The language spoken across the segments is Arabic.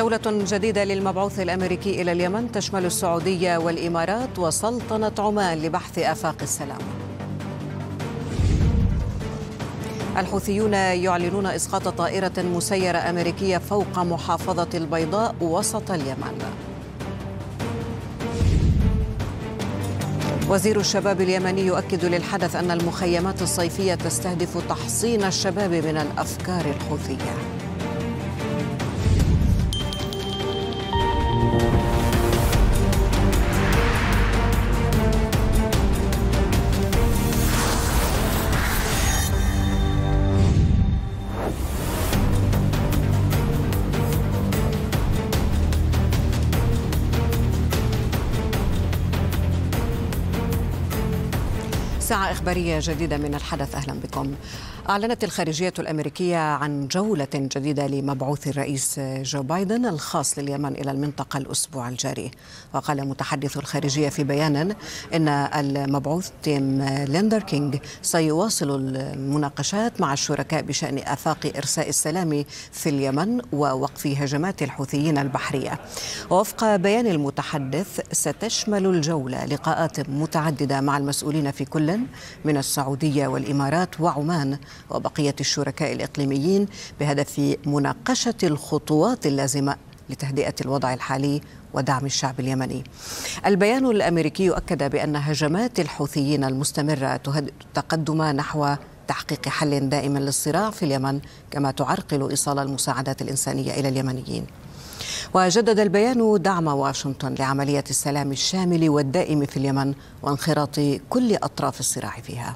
جولة جديدة للمبعوث الأمريكي إلى اليمن تشمل السعودية والإمارات وسلطنة عمان لبحث آفاق السلام الحوثيون يعلنون إسقاط طائرة مسيرة أمريكية فوق محافظة البيضاء وسط اليمن وزير الشباب اليمني يؤكد للحدث أن المخيمات الصيفية تستهدف تحصين الشباب من الأفكار الحوثية ساعة إخبارية جديدة من الحدث أهلا بكم أعلنت الخارجية الأمريكية عن جولة جديدة لمبعوث الرئيس جو بايدن الخاص لليمن إلى المنطقة الأسبوع الجاري وقال متحدث الخارجية في بيان إن المبعوث تيم ليندر كينج سيواصل المناقشات مع الشركاء بشأن آفاق إرساء السلام في اليمن ووقف هجمات الحوثيين البحرية ووفق بيان المتحدث ستشمل الجولة لقاءات متعددة مع المسؤولين في كل الدول من السعودية والإمارات وعمان وبقية الشركاء الإقليميين بهدف مناقشة الخطوات اللازمة لتهدئة الوضع الحالي ودعم الشعب اليمني. البيان الامريكي اكد بان هجمات الحوثيين المستمره تقدم نحو تحقيق حل دائم للصراع في اليمن كما تعرقل ايصال المساعدات الانسانيه الى اليمنيين. وجدد البيان دعم واشنطن لعملية السلام الشامل والدائم في اليمن وانخراط كل أطراف الصراع فيها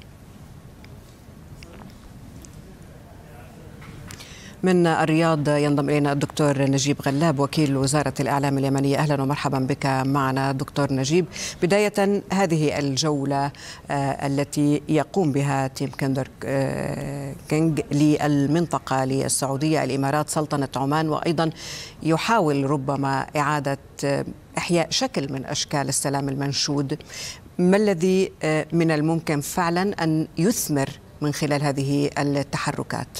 من الرياض ينضم إلينا الدكتور نجيب غلاب وكيل وزارة الإعلام اليمنية أهلا ومرحبا بك معنا دكتور نجيب بداية هذه الجولة آه، التي يقوم بها تيم كندر آه، كينج للمنطقة للسعودية الإمارات سلطنة عمان وأيضا يحاول ربما إعادة آه، إحياء شكل من أشكال السلام المنشود ما الذي من الممكن فعلا أن يثمر من خلال هذه التحركات؟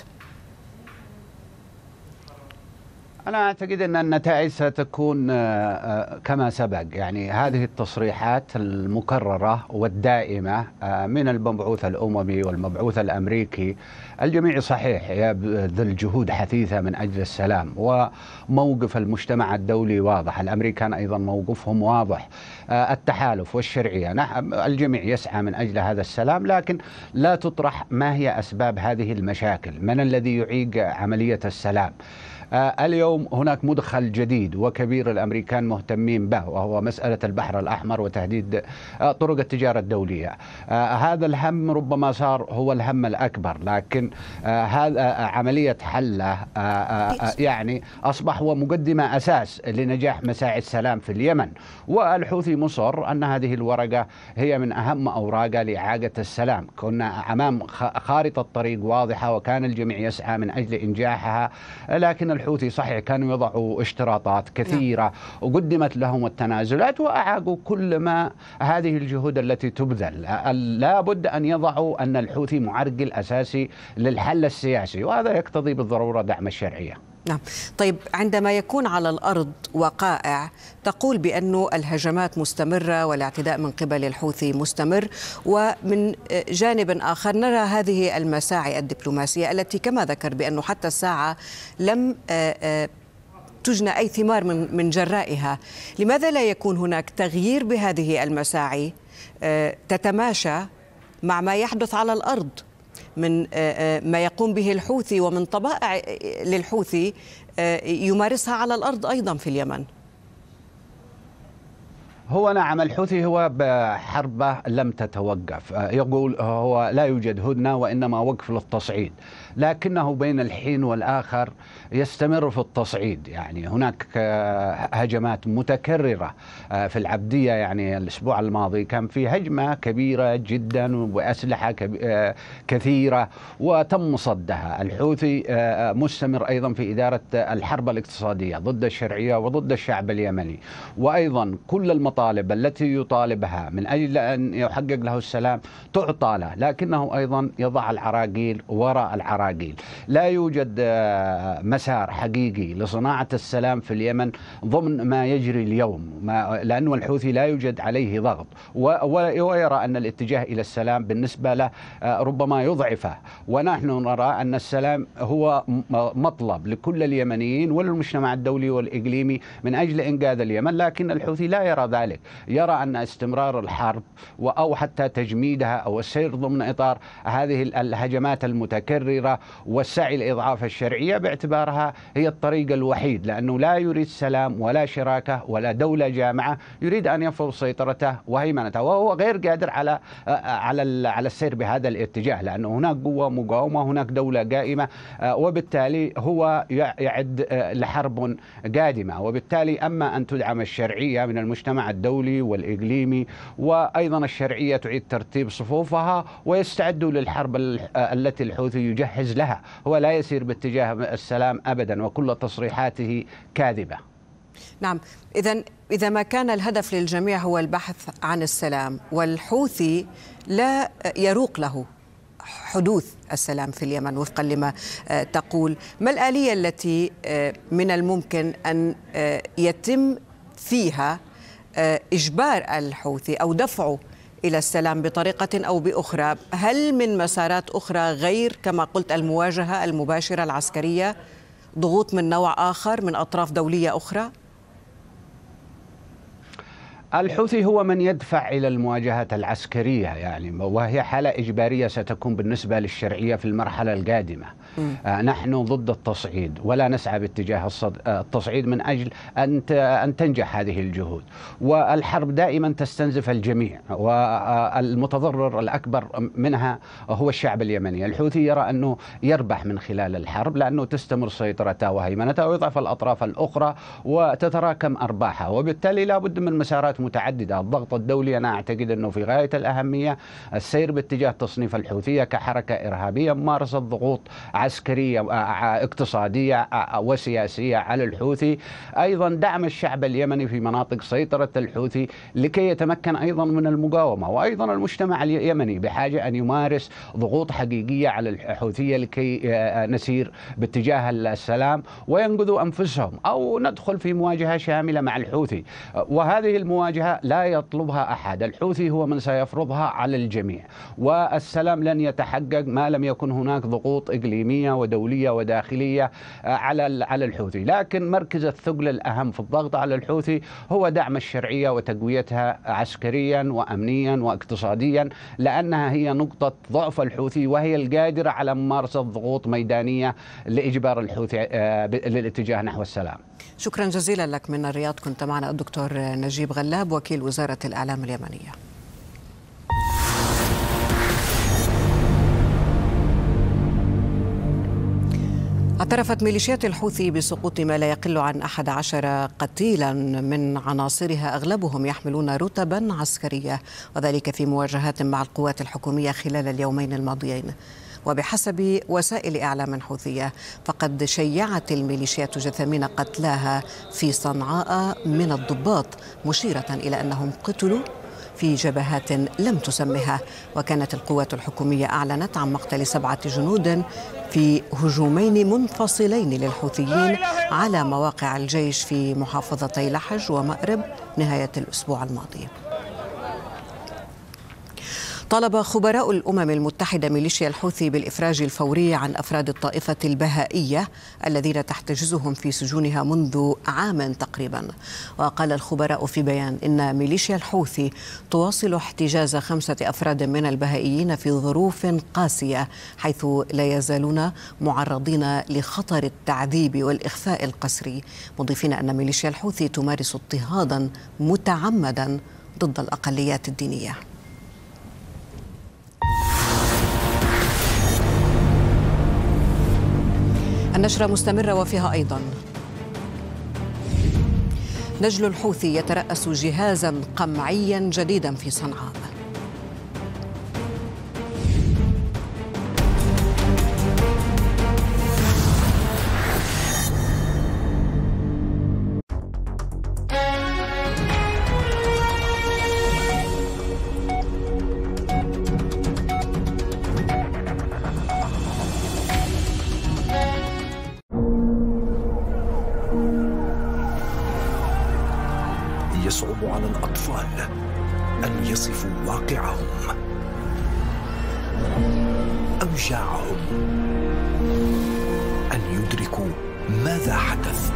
أنا أعتقد أن النتائج ستكون آه، آه، كما سبق يعني هذه التصريحات المكررة والدائمة آه، من المبعوث الأممي والمبعوث الأمريكي الجميع صحيح يبذل جهود حثيثة من أجل السلام وموقف المجتمع الدولي واضح الأمريكان أيضا موقفهم واضح التحالف والشرعية نعم، الجميع يسعى من أجل هذا السلام لكن لا تطرح ما هي أسباب هذه المشاكل من الذي يعيق عملية السلام آه، اليوم هناك مدخل جديد وكبير الامريكان مهتمين به وهو مساله البحر الاحمر وتهديد آه، طرق التجاره الدوليه. آه، هذا الهم ربما صار هو الهم الاكبر لكن هذا عمليه حله يعني اصبح هو مقدمه اساس لنجاح مساعي السلام في اليمن والحوثي مصر ان هذه الورقه هي من اهم اوراقه لاعاده السلام، كنا امام خارطه طريق واضحه وكان الجميع يسعى من اجل انجاحها لكن الحوثي صحيح كانوا يضعوا اشتراطات نعم. كثيرة نعم. وقدمت لهم التنازلات وأعاقوا كل ما هذه الجهود التي تبذل لابد أن يضعوا أن الحوثي معرقل أساسي للحل السياسي وهذا يقتضي بالضرورة دعم الشرعية نعم طيب عندما يكون على الأرض وقائع تقول بأن الهجمات مستمرة والاعتداء من قبل الحوثي مستمر ومن آه، جانب آخر نرى هذه المساعي الدبلوماسية التي كما ذكر بأنه حتى الساعة لم آه، آه، تجنى أي ثمار من من جرائها لماذا لا يكون هناك تغيير بهذه المساعي تتماشى مع ما يحدث على الأرض من آه، آه، ما يقوم به الحوثي ومن طبائع آه، للحوثي يمارسها على الارض ايضا في اليمن هو نعم الحوثي هو حربة لم تتوقف يقول هو لا يوجد هدنة وإنما وقف للتصعيد لكنه بين الحين والآخر يستمر في التصعيد يعني هناك آه، هجمات متكررة آه، في العبدية يعني الأسبوع الماضي كان في هجمة كبيرة جدا وأسلحة آه، كثيرة وتم صدها الحوثي مستمر أيضا في إدارة الحرب الاقتصادية ضد الشرعية وضد الشعب اليمني وأيضا كل المطالب التي يطالبها من أجل أن يحقق له السلام تعطى له لكنه أيضا يضع العراقيل وراء العراقيل إسرائيل لا يوجد آه، مسار حقيقي لصناعة السلام في اليمن ضمن ما يجري اليوم ما لأن الحوثي لا يوجد عليه ضغط ويرى أن الاتجاه إلى السلام بالنسبة له آه، ربما يضعفه ونحن نرى أن السلام هو مطلب لكل اليمنيين وللمجتمع الدولي والإقليمي من أجل إنقاذ اليمن لكن الحوثي لا يرى ذلك يرى أن استمرار الحرب أو حتى تجميدها أو السير ضمن إطار هذه الهجمات المتكررة والسعي لإضعاف الشرعية باعتبارها هي الطريق الوحيد لأنه لا يريد سلام ولا شراكة ولا دولة جامعة يريد أن يفرض سيطرته وهيمنته وهو غير قادر على آه، على على السير بهذا الاتجاه لأنه هناك قوة مقاومة هناك دولة قائمة آه، وبالتالي هو يعد آه، لحرب قادمة وبالتالي أما أن تدعم الشرعية من المجتمع الدولي والإقليمي وأيضا الشرعية تعيد ترتيب صفوفها ويستعدوا للحرب التي الحوثي يجهز لها هو لا يسير باتجاه السلام أبدا وكل تصريحاته كاذبة نعم إذا إذا ما كان الهدف للجميع هو البحث عن السلام والحوثي لا يروق له حدوث السلام في اليمن وفقا لما آه، تقول ما الآلية التي آه، من الممكن أن آه، يتم فيها إجبار الحوثي أو دفعه الى السلام بطريقه او باخرى، هل من مسارات اخرى غير كما قلت المواجهه المباشره العسكريه؟ ضغوط من نوع اخر من اطراف دوليه اخرى؟ الحوثي هو من يدفع إلى المواجهة العسكرية يعني وهي حالة إجبارية ستكون بالنسبة للشرعية في المرحلة القادمة م. آه، نحن ضد التصعيد ولا نسعى باتجاه آه، التصعيد من أجل أن أن تنجح هذه الجهود والحرب دائما تستنزف الجميع والمتضرر الأكبر منها هو الشعب اليمني الحوثي يرى أنه يربح من خلال الحرب لأنه تستمر سيطرته وهيمنته ويضعف الأطراف الأخرى وتتراكم أرباحه وبالتالي لابد من مسارات متعددة الضغط الدولي أنا أعتقد أنه في غاية الأهمية السير باتجاه تصنيف الحوثية كحركة إرهابية ممارسه ضغوط عسكرية آه، آه، اقتصادية آه، وسياسية على الحوثي أيضا دعم الشعب اليمني في مناطق سيطرة الحوثي لكي يتمكن أيضا من المقاومة وأيضا المجتمع اليمني بحاجة أن يمارس ضغوط حقيقية على الحوثية لكي نسير باتجاه السلام وينقذوا أنفسهم أو ندخل في مواجهة شاملة مع الحوثي وهذه المواجهة مواجهة لا يطلبها أحد الحوثي هو من سيفرضها على الجميع والسلام لن يتحقق ما لم يكن هناك ضغوط إقليمية ودولية وداخلية آه، على على الحوثي لكن مركز الثقل الأهم في الضغط على الحوثي هو دعم الشرعية وتقويتها عسكريا وأمنيا واقتصاديا لأنها هي نقطة ضعف الحوثي وهي القادرة على ممارسة ضغوط ميدانية لإجبار الحوثي آه، للاتجاه نحو السلام شكرا جزيلا لك من الرياض كنت معنا الدكتور نجيب غلاب وكيل وزارة الإعلام اليمنية اعترفت ميليشيات الحوثي بسقوط ما لا يقل عن 11 قتيلا من عناصرها أغلبهم يحملون رتبا عسكرية وذلك في مواجهات مع القوات الحكومية خلال اليومين الماضيين وبحسب وسائل إعلام حوثية فقد شيعت الميليشيات جثامين قتلاها في صنعاء من الضباط مشيرة إلى أنهم قتلوا في جبهات لم تسمها وكانت القوات الحكومية أعلنت عن مقتل سبعة جنود في هجومين منفصلين للحوثيين على مواقع الجيش في محافظتي لحج ومأرب نهاية الأسبوع الماضي طالب خبراء الأمم المتحدة ميليشيا الحوثي بالإفراج الفوري عن أفراد الطائفة البهائية الذين تحتجزهم في سجونها منذ عام تقريبا وقال الخبراء في بيان إن ميليشيا الحوثي تواصل احتجاز خمسة أفراد من البهائيين في ظروف قاسية حيث لا يزالون معرضين لخطر التعذيب والإخفاء القسري مضيفين أن ميليشيا الحوثي تمارس اضطهادا متعمدا ضد الأقليات الدينية النشرة مستمرة وفيها أيضا نجل الحوثي يترأس جهازا قمعيا جديدا في صنعاء على الأطفال أن يصفوا واقعهم أوجاعهم أن يدركوا ماذا حدث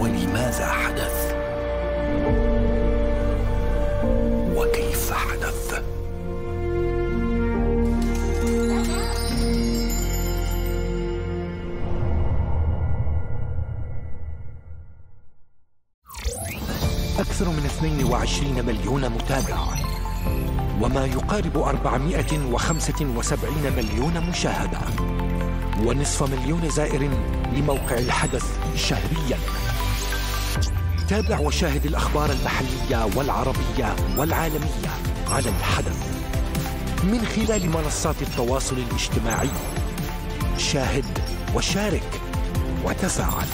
ولماذا حدث 121 مليون متابع وما يقارب 475 مليون مشاهدة ونصف مليون زائر لموقع الحدث شهرياً تابع وشاهد الأخبار المحلية والعربية والعالمية على الحدث من خلال منصات التواصل الاجتماعي شاهد وشارك وتفاعل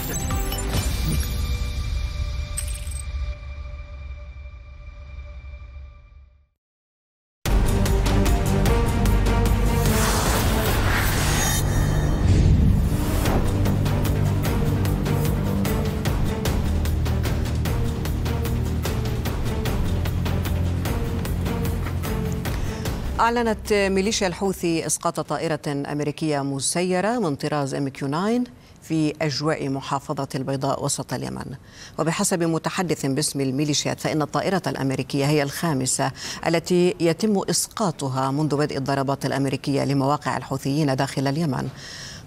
أعلنت ميليشيا الحوثي إسقاط طائرة أمريكية مسيرة من طراز ام كيو 9 في أجواء محافظة البيضاء وسط اليمن وبحسب متحدث باسم الميليشيات فإن الطائرة الأمريكية هي الخامسة التي يتم إسقاطها منذ بدء الضربات الأمريكية لمواقع الحوثيين داخل اليمن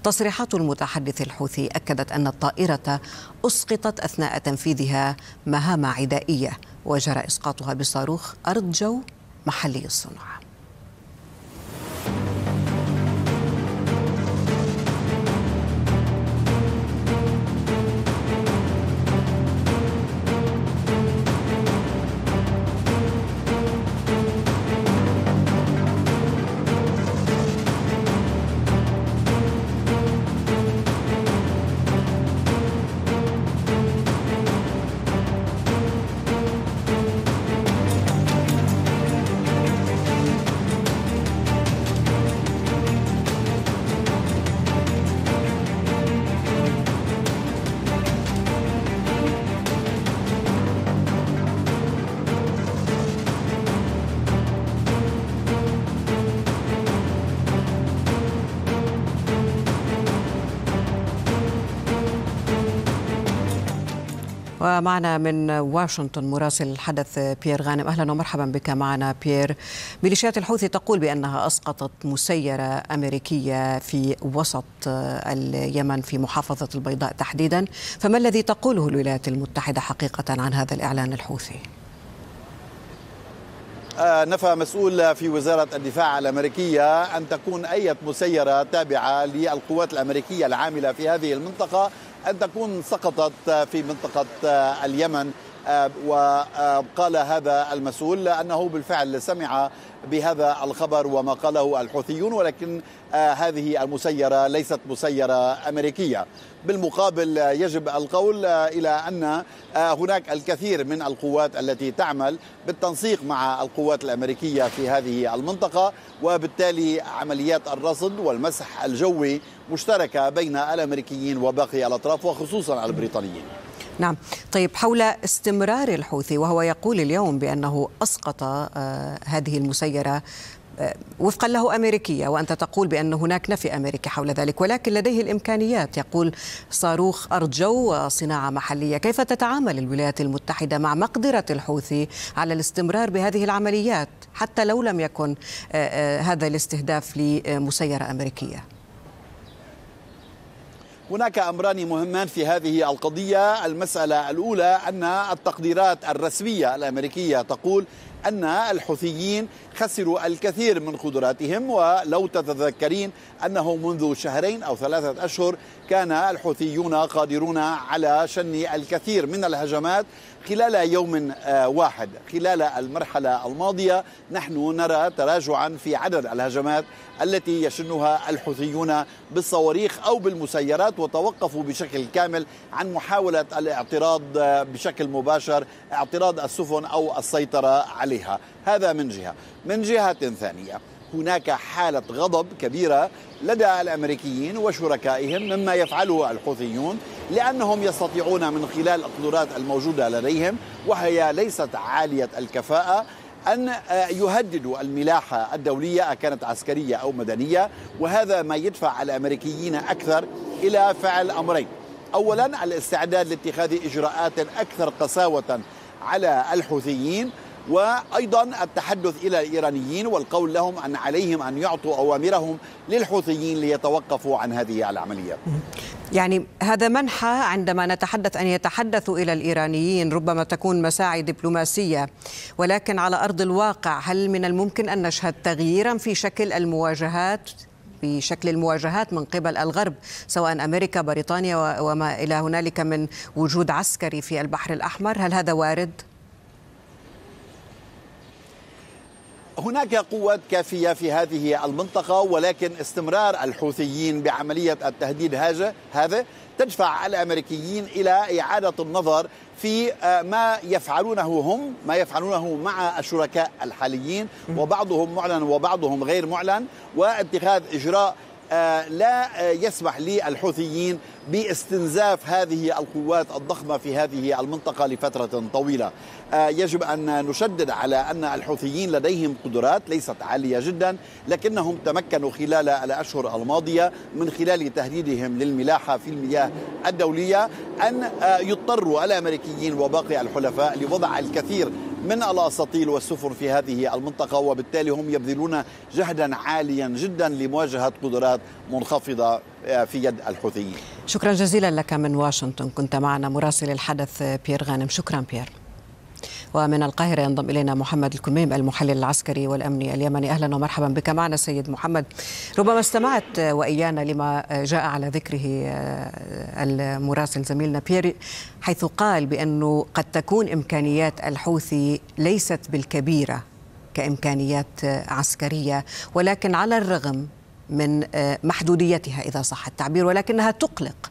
تصريحات المتحدث الحوثي أكدت أن الطائرة أسقطت أثناء تنفيذها مهام عدائية وجرى إسقاطها بصاروخ أرض جو محلي الصنع معنا من واشنطن مراسل الحدث بيير غانم اهلا ومرحبا بك معنا بيير ميليشيات الحوثي تقول بانها اسقطت مسيره امريكيه في وسط اليمن في محافظه البيضاء تحديدا فما الذي تقوله الولايات المتحده حقيقه عن هذا الاعلان الحوثي؟ آه، نفى مسؤول في وزارة الدفاع الأمريكية أن تكون أي مسيرة تابعة للقوات الأمريكية العاملة في هذه المنطقة أن تكون سقطت في منطقة اليمن وقال هذا المسؤول أنه بالفعل سمع بهذا الخبر وما قاله الحوثيون ولكن آه، هذه المسيرة ليست مسيرة أمريكية بالمقابل آه، يجب القول آه، إلى أن هناك الكثير من القوات التي تعمل بالتنسيق مع القوات الأمريكية في هذه المنطقة وبالتالي عمليات الرصد والمسح الجوي مشتركة بين الأمريكيين وباقي الأطراف وخصوصا البريطانيين نعم طيب حول استمرار الحوثي وهو يقول اليوم بأنه أسقط آه، هذه المسيرة آه، وفقا له أمريكية وأنت تقول بأن هناك نفي أمريكي حول ذلك ولكن لديه الإمكانيات يقول صاروخ أرض جو وصناعة محلية كيف تتعامل الولايات المتحدة مع مقدرة الحوثي على الاستمرار بهذه العمليات حتى لو لم يكن آه، هذا الاستهداف لمسيرة أمريكية هناك أمران مهمان في هذه القضية المسألة الأولى أن التقديرات الرسمية الأمريكية تقول أن الحوثيين خسروا الكثير من قدراتهم ولو تتذكرين أنه منذ شهرين أو ثلاثة أشهر كان الحوثيون قادرون على شن الكثير من الهجمات خلال يوم آه، واحد خلال المرحلة الماضية نحن نرى تراجعا في عدد الهجمات التي يشنها الحوثيون بالصواريخ أو بالمسيرات وتوقفوا بشكل كامل عن محاولة الاعتراض آه، بشكل مباشر اعتراض السفن أو السيطرة عليها هذا من جهة من جهة ثانية هناك حالة غضب كبيرة لدى الأمريكيين وشركائهم مما يفعله الحوثيون لأنهم يستطيعون من خلال القدرات الموجودة لديهم وهي ليست عالية الكفاءة أن آه، يهددوا الملاحة الدولية آه، كانت عسكرية أو مدنية وهذا ما يدفع الأمريكيين أكثر إلى فعل أمرين أولا الاستعداد لاتخاذ إجراءات أكثر قساوة على الحوثيين وايضا التحدث الى الايرانيين والقول لهم ان عليهم ان يعطوا اوامرهم للحوثيين ليتوقفوا عن هذه العمليه. يعني هذا منحى عندما نتحدث ان يتحدثوا الى الايرانيين ربما تكون مساعي دبلوماسيه ولكن على ارض الواقع هل من الممكن ان نشهد تغييرا في شكل المواجهات في شكل المواجهات من قبل الغرب سواء امريكا بريطانيا وما الى هنالك من وجود عسكري في البحر الاحمر هل هذا وارد هناك قوات كافية في هذه المنطقة ولكن استمرار الحوثيين بعملية التهديد هذا تدفع الامريكيين الى اعاده النظر في آه، ما يفعلونه هم ما يفعلونه مع الشركاء الحاليين وبعضهم معلن وبعضهم غير معلن واتخاذ اجراء آه، لا آه، يسمح للحوثيين باستنزاف هذه القوات الضخمه في هذه المنطقه لفتره طويله. آه، يجب ان نشدد على ان الحوثيين لديهم قدرات ليست عاليه جدا لكنهم تمكنوا خلال الاشهر الماضيه من خلال تهديدهم للملاحه في المياه الدوليه ان آه، يضطروا الامريكيين وباقي الحلفاء لوضع الكثير من الاساطيل والسفن في هذه المنطقه وبالتالي هم يبذلون جهدا عاليا جدا لمواجهه قدرات منخفضه في يد الحوثيين شكرا جزيلا لك من واشنطن كنت معنا مراسل الحدث بيير غانم شكرا بيير ومن القاهرة ينضم إلينا محمد الكميم المحلل العسكري والأمني اليمني أهلا ومرحبا بك معنا سيد محمد ربما استمعت وإيانا لما جاء على ذكره آه، المراسل زميلنا بيري حيث قال بأنه قد تكون إمكانيات الحوثي ليست بالكبيرة كإمكانيات عسكرية ولكن على الرغم من آه، محدوديتها اذا صح التعبير ولكنها تقلق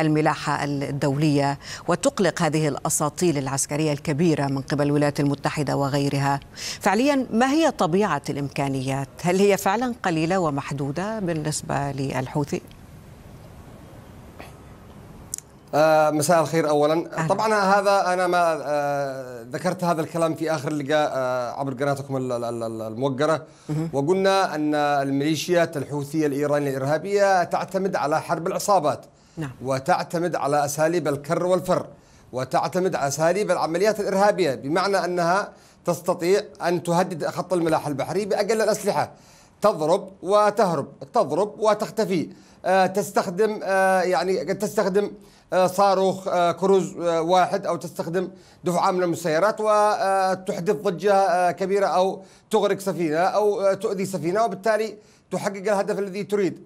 الملاحة الدولية وتقلق هذه الأساطيل العسكرية الكبيرة من قبل الولايات المتحدة وغيرها فعليا ما هي طبيعة الإمكانيات؟ هل هي فعلا قليلة ومحدودة بالنسبة للحوثي؟ آه مساء الخير اولا أهلا. طبعا هذا انا ما آه ذكرت هذا الكلام في اخر اللقاء آه عبر قناتكم الموقره وقلنا ان الميليشيات الحوثيه الايرانيه الارهابيه تعتمد على حرب العصابات نعم. وتعتمد على اساليب الكر والفر وتعتمد على اساليب العمليات الارهابيه بمعنى انها تستطيع ان تهدد خط الملاحه البحري باقل الاسلحه تضرب وتهرب تضرب وتختفي آه، تستخدم آه، يعني قد تستخدم آه، صاروخ كروز واحد او تستخدم دفعه من المسيرات وتحدث ضجه كبيره او تغرق سفينه او تؤذي سفينه وبالتالي تحقق الهدف الذي تريد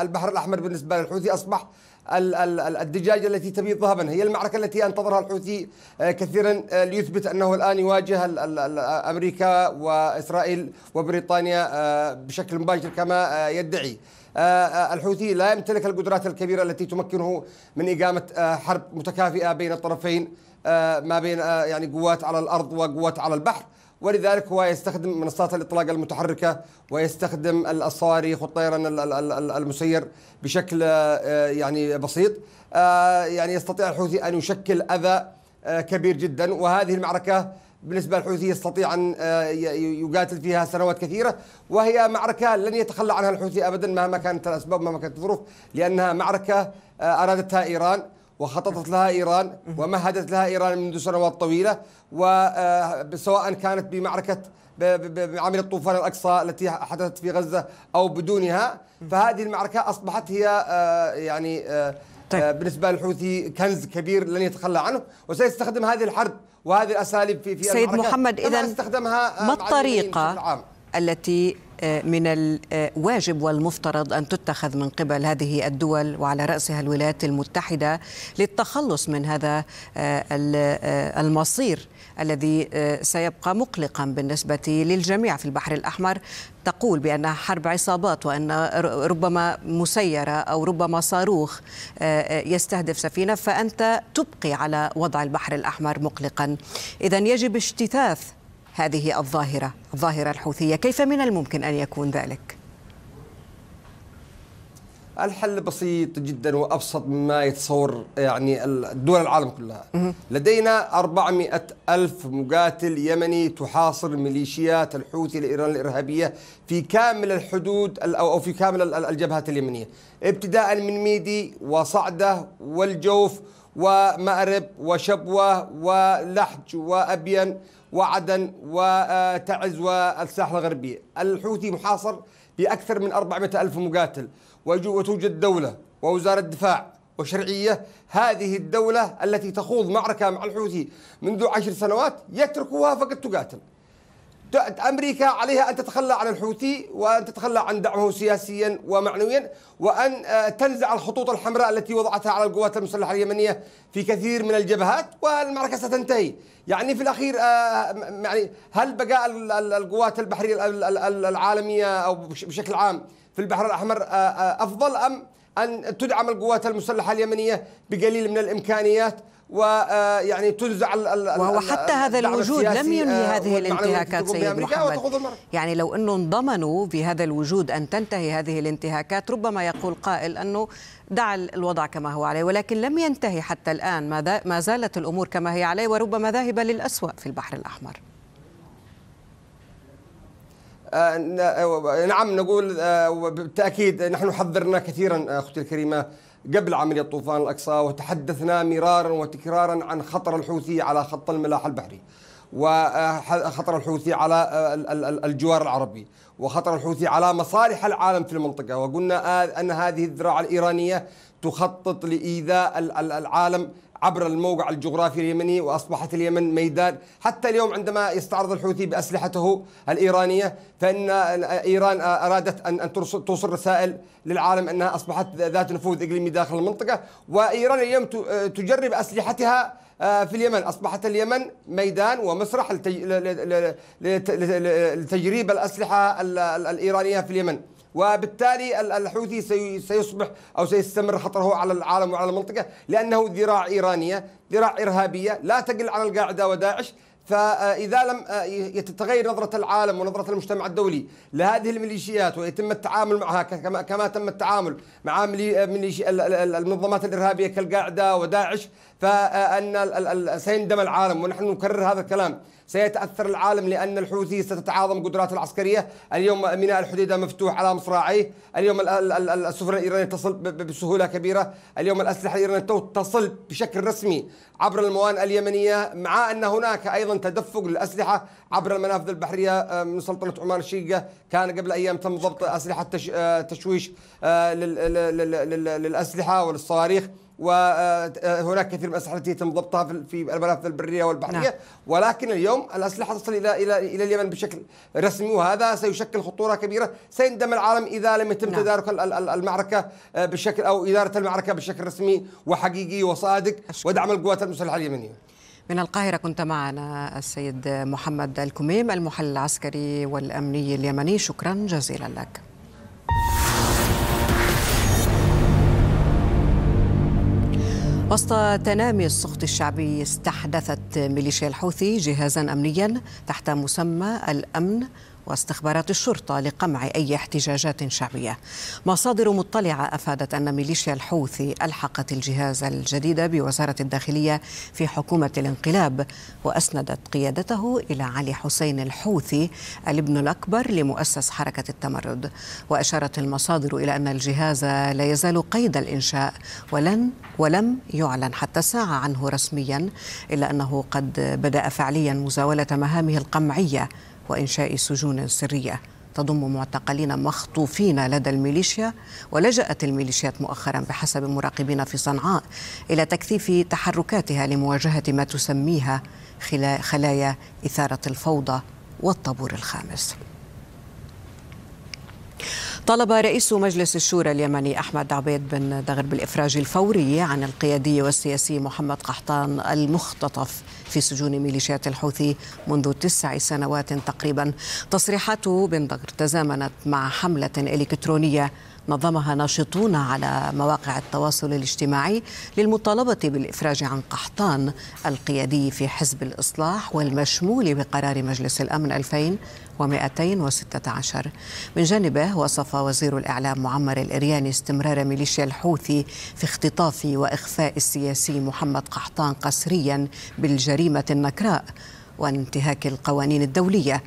البحر الاحمر بالنسبه للحوثي اصبح الدجاجة التي تبيض ذهبا هي المعركة التي أنتظرها الحوثي كثيرا ليثبت أنه الآن يواجه أمريكا وإسرائيل وبريطانيا بشكل مباشر كما يدعي آه، آه، الحوثي لا يمتلك القدرات الكبيرة التي تمكنه من إقامة آه، حرب متكافئة بين الطرفين ما بين يعني قوات على الأرض وقوات على البحر ولذلك هو يستخدم منصات الاطلاق المتحركه ويستخدم الصواريخ والطيران المسير بشكل يعني بسيط يعني يستطيع الحوثي ان يشكل اذى كبير جدا وهذه المعركه بالنسبة للحوثي يستطيع أن آه، يقاتل فيها سنوات كثيرة وهي معركة لن يتخلى عنها الحوثي أبدا مهما كانت الأسباب مهما كانت الظروف لأنها معركة آه، أرادتها إيران وخططت لها إيران ومهدت لها إيران منذ سنوات طويلة وسواء آه، كانت بمعركة بعملية الطوفان الأقصى التي حدثت في غزة أو بدونها فهذه المعركة أصبحت هي يعني طيب. بالنسبة للحوثي كنز كبير لن يتخلى عنه وسيستخدم هذه الحرب وهذه الاساليب في في سيد محمد اذا استخدمها آه، ما الطريقه التي آه، من الواجب آه، والمفترض ان تتخذ من قبل هذه الدول وعلى راسها الولايات المتحده للتخلص من هذا المصير الذي آه، سيبقى مقلقا بالنسبة للجميع في البحر الأحمر تقول بأنها حرب عصابات وأن ربما مسيرة أو ربما صاروخ آه، آه، يستهدف سفينة فأنت تبقي على وضع البحر الأحمر مقلقا إذا يجب اجتثاث هذه الظاهرة الظاهرة الحوثية كيف من الممكن أن يكون ذلك؟ الحل بسيط جدا وابسط مما يتصور يعني الدول العالم كلها لدينا 400 الف مقاتل يمني تحاصر ميليشيات الحوثي الايراني الارهابيه في كامل الحدود او في كامل الجبهات اليمنيه ابتداء من ميدي وصعده والجوف ومأرب وشبوة ولحج وأبين وعدن وتعز والساحل الغربية الحوثي محاصر بأكثر من 400 ألف مقاتل وتوجد دولة ووزارة دفاع وشرعية هذه الدولة التي تخوض معركة مع الحوثي منذ عشر سنوات يتركوها فقد تقاتل أمريكا عليها أن تتخلى عن الحوثي وأن تتخلى عن دعمه سياسيا ومعنويا وأن آه، تنزع الخطوط الحمراء التي وضعتها على القوات المسلحة اليمنية في كثير من الجبهات والمعركة ستنتهي يعني في الأخير آه، يعني هل بقاء القوات البحرية العالمية أو بشكل عام في البحر الأحمر آه، آه، أفضل أم أن تدعم القوات المسلحة اليمنية بقليل من الإمكانيات ويعني آه، تنزع وهو حتى هذا الوجود لم ينهي هذه الانتهاكات سيد محمد يعني لو انهم ضمنوا بهذا الوجود ان تنتهي هذه الانتهاكات ربما يقول قائل انه دع الوضع كما هو عليه ولكن لم ينتهي حتى الان ما زالت الامور كما هي عليه وربما ذاهبه للاسوا في البحر الاحمر آه، آه، نعم نقول آه، بالتاكيد نحن حذرنا كثيرا اختي الكريمه قبل عمليه طوفان الاقصى وتحدثنا مرارا وتكرارا عن خطر الحوثي على خط الملاحه البحري وخطر الحوثي على الجوار العربي وخطر الحوثي على مصالح العالم في المنطقه وقلنا ان هذه الذراع الايرانيه تخطط لايذاء العالم عبر الموقع الجغرافي اليمني واصبحت اليمن ميدان حتى اليوم عندما يستعرض الحوثي باسلحته الايرانيه فان ايران ارادت ان توصل رسائل للعالم انها اصبحت ذات نفوذ اقليمي داخل المنطقه وايران اليوم تجرب اسلحتها آه، في اليمن أصبحت اليمن ميدان ومسرح لتجريب الأسلحة الإيرانية في اليمن وبالتالي الحوثي سيصبح أو سيستمر خطره على العالم وعلى المنطقة لأنه ذراع إيرانية ذراع إرهابية لا تقل عن القاعدة وداعش فإذا لم تتغير آه، نظرة العالم ونظرة المجتمع الدولي لهذه الميليشيات ويتم التعامل معها كما كما تم التعامل مع المنظمات الإرهابية كالقاعدة وداعش فان سيندم العالم ونحن نكرر هذا الكلام سيتاثر العالم لان الحوثي ستتعاظم قدراته العسكريه، اليوم ميناء الحديده مفتوح على مصراعيه، اليوم السفن الايرانيه تصل بسهوله كبيره، اليوم الاسلحه الايرانيه تصل بشكل رسمي عبر الموانئ اليمنيه، مع ان هناك ايضا تدفق للاسلحه عبر المنافذ البحريه آه، من سلطنه عمان الشقيقه، كان قبل ايام تم ضبط اسلحه آه، تشويش آه، للاسلحه وللصواريخ وهناك آه، آه، كثير من الاسلحه التي يتم ضبطها في الملف البريه والبحريه نعم. ولكن اليوم الاسلحه تصل الى الى الى اليمن بشكل رسمي وهذا سيشكل خطوره كبيره سيندم العالم اذا لم يتم نعم. تدارك المعركه آه، بشكل او اداره المعركه بشكل رسمي وحقيقي وصادق أشكر. ودعم القوات المسلحه اليمنيه من القاهرة كنت معنا السيد محمد الكميم المحلل العسكري والأمني اليمني شكرا جزيلا لك وسط تنامي السخط الشعبي استحدثت ميليشيا الحوثي جهازا امنيا تحت مسمى الامن واستخبارات الشرطة لقمع أي احتجاجات شعبية مصادر مطلعة أفادت أن ميليشيا الحوثي ألحقت الجهاز الجديد بوزارة الداخلية في حكومة الانقلاب وأسندت قيادته إلى علي حسين الحوثي الابن الأكبر لمؤسس حركة التمرد وأشارت المصادر إلى أن الجهاز لا يزال قيد الإنشاء ولن ولم يعلن حتى الساعة عنه رسميا إلا أنه قد بدأ فعليا مزاولة مهامه القمعية وإنشاء سجون سرية تضم معتقلين مخطوفين لدى الميليشيا ولجأت الميليشيات مؤخرا بحسب مراقبين في صنعاء إلى تكثيف تحركاتها لمواجهة ما تسميها خلايا إثارة الفوضى والطابور الخامس طلب رئيس مجلس الشورى اليمني أحمد عبيد بن دغر بالإفراج الفوري عن القيادي والسياسي محمد قحطان المختطف في سجون ميليشيات الحوثي منذ تسع سنوات تقريبا تصريحات بن ضجر تزامنت مع حملة إلكترونية نظمها ناشطون على مواقع التواصل الاجتماعي للمطالبة بالإفراج عن قحطان القيادي في حزب الإصلاح والمشمول بقرار مجلس الأمن 2216 من جانبه وصف وزير الإعلام معمر الإرياني استمرار ميليشيا الحوثي في اختطاف وإخفاء السياسي محمد قحطان قسريا بالجريمة النكراء وانتهاك القوانين الدولية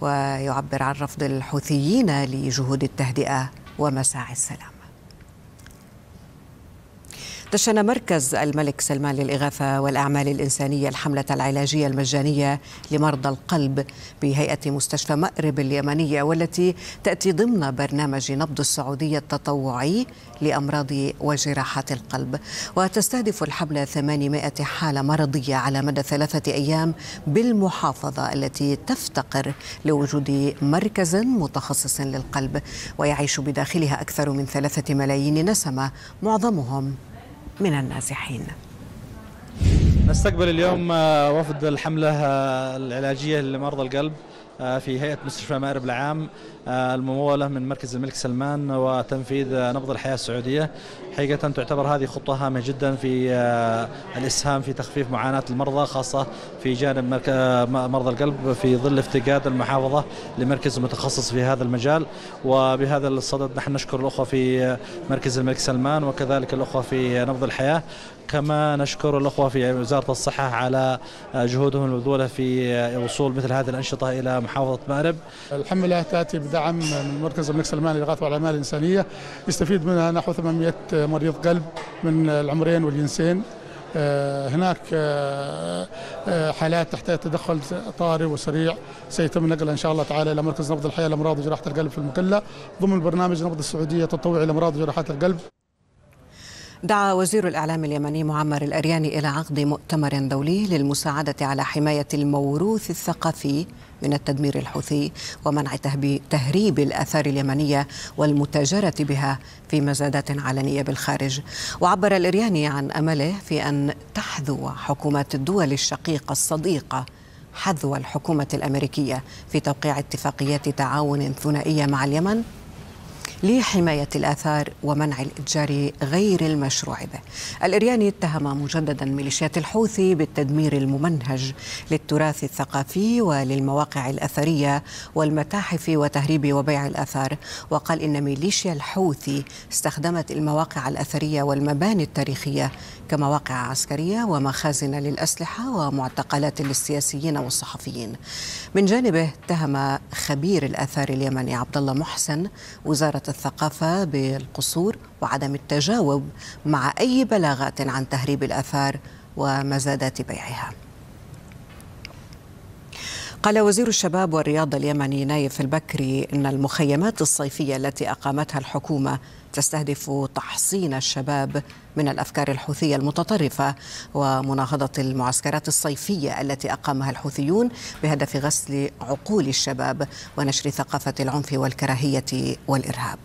ويعبر عن رفض الحوثيين لجهود التهدئة ومساعي السلام دشن مركز الملك سلمان للإغاثة والأعمال الإنسانية الحملة العلاجية المجانية لمرضى القلب بهيئة مستشفى مأرب اليمنية والتي تأتي ضمن برنامج نبض السعودية التطوعي لأمراض وجراحات القلب وتستهدف الحملة 800 حالة مرضية على مدى ثلاثة أيام بالمحافظة التي تفتقر لوجود مركز متخصص للقلب ويعيش بداخلها أكثر من ثلاثة ملايين نسمة معظمهم من النازحين نستقبل اليوم آه، وفد الحملة آه، العلاجية لمرضى القلب آه، في هيئة مستشفى مأرب العام آه، الممولة من مركز الملك سلمان وتنفيذ آه، نبض الحياة السعودية حقيقة تعتبر هذه خطة هامة جدا في الإسهام في تخفيف معاناة المرضى خاصة في جانب مرضى القلب في ظل افتقاد المحافظة لمركز متخصص في هذا المجال وبهذا الصدد نحن نشكر الأخوة في مركز الملك سلمان وكذلك الأخوة في نبض الحياة كما نشكر الأخوة في وزارة الصحة على جهودهم المبذولة في وصول مثل هذه الأنشطة إلى محافظة مأرب الحمد لله تأتي بدعم من مركز الملك سلمان للإغاثة والأعمال الإنسانية يستفيد منها نحو 800 مريض قلب من العمرين والجنسين آه، هناك آه، آه، حالات تحتاج تدخل طارئ وسريع سيتم نقلها ان شاء الله تعالى الى مركز نبض الحياه لامراض وجراحه القلب في المقله ضمن برنامج نبض السعوديه التطوعي لامراض وجراحات القلب دعا وزير الإعلام اليمني معمر الأرياني إلى عقد مؤتمر دولي للمساعدة على حماية الموروث الثقافي من التدمير الحوثي ومنع تهريب الآثار اليمنية والمتاجرة بها في مزادات علنية بالخارج وعبر الإرياني عن أمله في أن تحذو حكومات الدول الشقيقة الصديقة حذو الحكومة الأمريكية في توقيع اتفاقيات تعاون ثنائية مع اليمن لحماية الآثار ومنع الإتجار غير المشروع به الإرياني اتهم مجددا ميليشيات الحوثي بالتدمير الممنهج للتراث الثقافي وللمواقع الأثرية والمتاحف وتهريب وبيع الآثار وقال إن ميليشيا الحوثي استخدمت المواقع الأثرية والمباني التاريخية كمواقع عسكرية ومخازن للأسلحة ومعتقلات للسياسيين والصحفيين من جانبه اتهم خبير الآثار اليمني عبد الله محسن وزارة الثقافة بالقصور وعدم التجاوب مع أي بلاغات عن تهريب الآثار ومزادات بيعها قال وزير الشباب والرياضة اليمني نايف البكري إن المخيمات الصيفية التي أقامتها الحكومة تستهدف تحصين الشباب من الافكار الحوثيه المتطرفه ومناهضه المعسكرات الصيفيه التي اقامها الحوثيون بهدف غسل عقول الشباب ونشر ثقافه العنف والكراهيه والارهاب.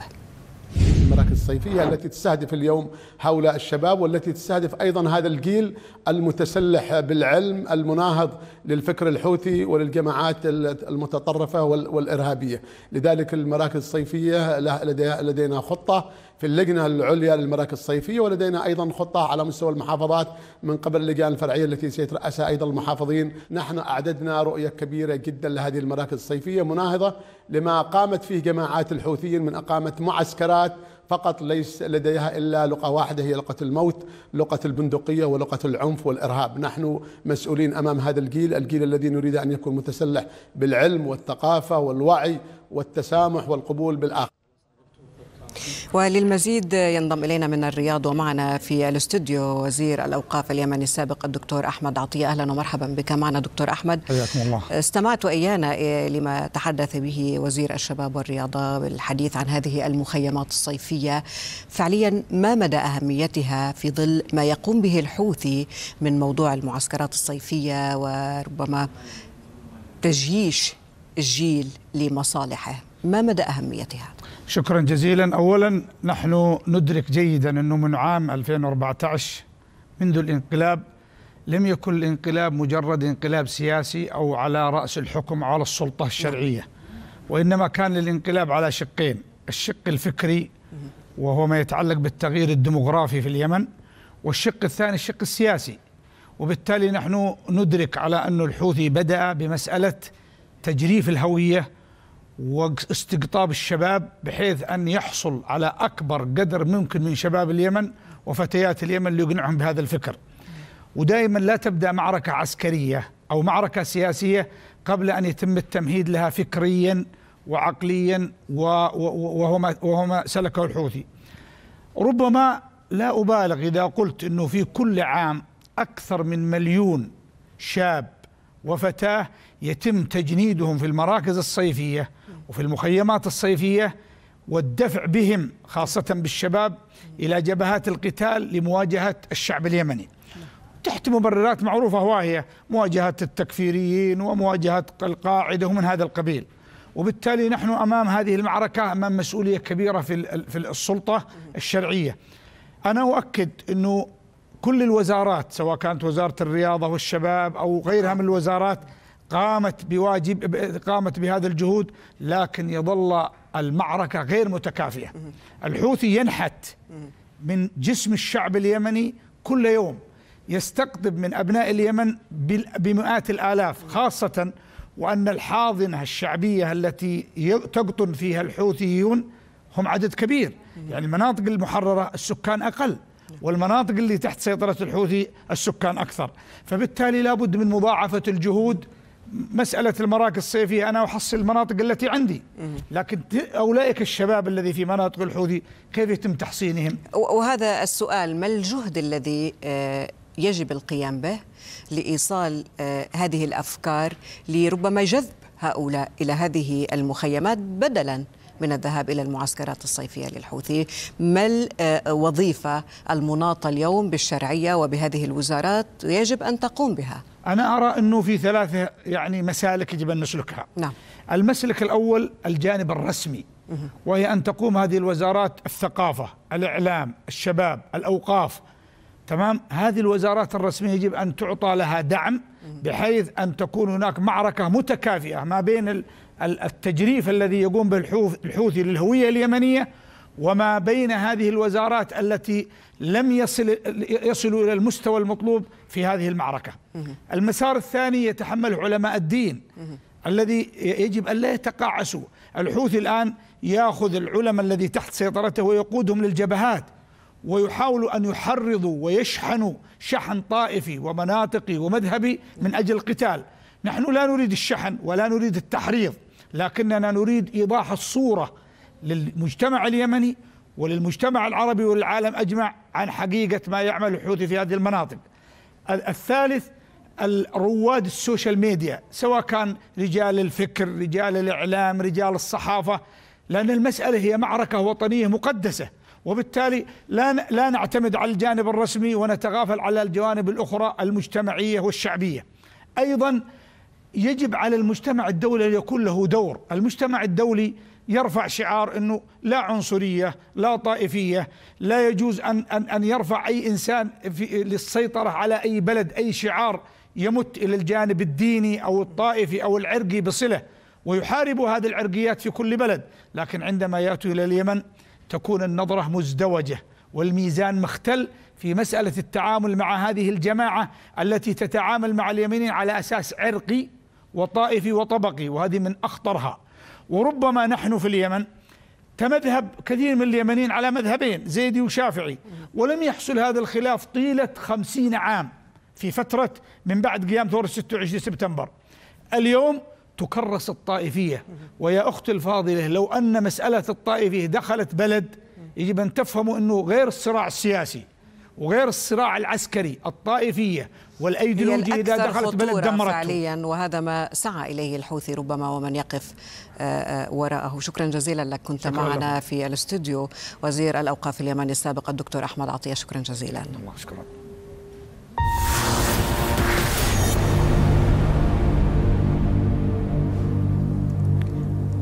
المراكز الصيفية التي تستهدف اليوم هؤلاء الشباب والتي تستهدف أيضا هذا الجيل المتسلح بالعلم المناهض للفكر الحوثي وللجماعات المتطرفة والإرهابية لذلك المراكز الصيفية لدينا خطة في اللجنة العليا للمراكز الصيفية ولدينا أيضا خطة على مستوى المحافظات من قبل اللجان الفرعية التي سيترأسها أيضا المحافظين نحن أعددنا رؤية كبيرة جدا لهذه المراكز الصيفية مناهضة لما قامت فيه جماعات الحوثيين من إقامة معسكرات فقط ليس لديها الا لقى واحده هي لقه الموت، لقه البندقيه ولقه العنف والارهاب، نحن مسؤولين امام هذا الجيل، الجيل الذي نريد ان يكون متسلح بالعلم والثقافه والوعي والتسامح والقبول بالاخر. وللمزيد ينضم إلينا من الرياض ومعنا في الاستوديو وزير الأوقاف اليمني السابق الدكتور أحمد عطية أهلا ومرحبا بك معنا دكتور أحمد حياكم الله استمعت ايانا لما تحدث به وزير الشباب والرياضة بالحديث عن هذه المخيمات الصيفية فعليا ما مدى أهميتها في ظل ما يقوم به الحوثي من موضوع المعسكرات الصيفية وربما تجييش الجيل لمصالحه ما مدى أهميتها؟ شكرا جزيلا أولا نحن ندرك جيدا أنه من عام 2014 منذ الانقلاب لم يكن الانقلاب مجرد انقلاب سياسي أو على رأس الحكم على السلطة الشرعية وإنما كان للانقلاب على شقين الشق الفكري وهو ما يتعلق بالتغيير الديمغرافي في اليمن والشق الثاني الشق السياسي وبالتالي نحن ندرك على أن الحوثي بدأ بمسألة تجريف الهوية واستقطاب الشباب بحيث أن يحصل على أكبر قدر ممكن من شباب اليمن وفتيات اليمن ليقنعهم بهذا الفكر ودائما لا تبدأ معركة عسكرية أو معركة سياسية قبل أن يتم التمهيد لها فكريا وعقليا وهما, وهما سلكه الحوثي ربما لا أبالغ إذا قلت أنه في كل عام أكثر من مليون شاب وفتاة يتم تجنيدهم في المراكز الصيفية وفي المخيمات الصيفية والدفع بهم خاصة بالشباب إلى جبهات القتال لمواجهة الشعب اليمني تحت مبررات معروفة واهية مواجهة التكفيريين ومواجهة القاعدة ومن هذا القبيل وبالتالي نحن أمام هذه المعركة أمام مسؤولية كبيرة في في السلطة الشرعية أنا أؤكد أنه كل الوزارات سواء كانت وزارة الرياضة والشباب أو غيرها من الوزارات قامت بواجب قامت بهذا الجهود لكن يظل المعركه غير متكافئه الحوثي ينحت من جسم الشعب اليمني كل يوم يستقطب من ابناء اليمن بمئات الالاف خاصه وان الحاضنه الشعبيه التي تقطن فيها الحوثيون هم عدد كبير يعني المناطق المحرره السكان اقل والمناطق اللي تحت سيطره الحوثي السكان اكثر فبالتالي لابد من مضاعفه الجهود مسألة المراكز الصيفية أنا أحصل المناطق التي عندي لكن أولئك الشباب الذي في مناطق الحوثي كيف يتم تحصينهم وهذا السؤال ما الجهد الذي آه، يجب القيام به لإيصال آه، هذه الأفكار لربما جذب هؤلاء إلى هذه المخيمات بدلاً من الذهاب إلى المعسكرات الصيفية للحوثي ما الوظيفة آه، المناطة اليوم بالشرعية وبهذه الوزارات يجب أن تقوم بها أنا أرى أنه في ثلاثة يعني مسالك يجب أن نسلكها نعم. المسلك الأول الجانب الرسمي وهي أن تقوم هذه الوزارات الثقافة الإعلام الشباب الأوقاف تمام هذه الوزارات الرسمية يجب أن تعطى لها دعم بحيث أن تكون هناك معركة متكافئة ما بين التجريف الذي يقوم به الحوثي للهوية اليمنية وما بين هذه الوزارات التي لم يصل يصلوا الى المستوى المطلوب في هذه المعركه. المسار الثاني يتحمله علماء الدين الذي يجب ان لا يتقاعسوا، الحوثي الان ياخذ العلماء الذي تحت سيطرته ويقودهم للجبهات ويحاولوا ان يحرضوا ويشحنوا شحن طائفي ومناطقي ومذهبي من اجل القتال. نحن لا نريد الشحن ولا نريد التحريض، لكننا نريد ايضاح الصوره للمجتمع اليمني وللمجتمع العربي والعالم اجمع عن حقيقه ما يعمل الحوثي في هذه المناطق. الثالث الرواد السوشيال ميديا سواء كان رجال الفكر، رجال الاعلام، رجال الصحافه لان المساله هي معركه وطنيه مقدسه وبالتالي لا لا نعتمد على الجانب الرسمي ونتغافل على الجوانب الاخرى المجتمعيه والشعبيه. ايضا يجب على المجتمع الدولي ان يكون له دور، المجتمع الدولي يرفع شعار انه لا عنصريه، لا طائفيه، لا يجوز ان ان ان يرفع اي انسان في للسيطره على اي بلد اي شعار يمت الى الجانب الديني او الطائفي او العرقي بصله ويحارب هذه العرقيات في كل بلد، لكن عندما ياتوا الى اليمن تكون النظره مزدوجه والميزان مختل في مساله التعامل مع هذه الجماعه التي تتعامل مع اليمنيين على اساس عرقي وطائفي وطبقي وهذه من اخطرها. وربما نحن في اليمن كمذهب كثير من اليمنيين على مذهبين زيدي وشافعي ولم يحصل هذا الخلاف طيلة خمسين عام في فترة من بعد قيام ثورة 26 سبتمبر اليوم تكرس الطائفية ويا أختي الفاضلة لو أن مسألة الطائفية دخلت بلد يجب أن تفهموا أنه غير الصراع السياسي وغير الصراع العسكري الطائفية والايديولوجيا اذا دخلت بلد دمرته فعليا وهذا ما سعى اليه الحوثي ربما ومن يقف آه، آه، وراءه شكرا جزيلا لك كنت معنا لهم. في الاستوديو وزير الاوقاف اليمني السابق الدكتور احمد عطيه شكرا جزيلا الله شكرا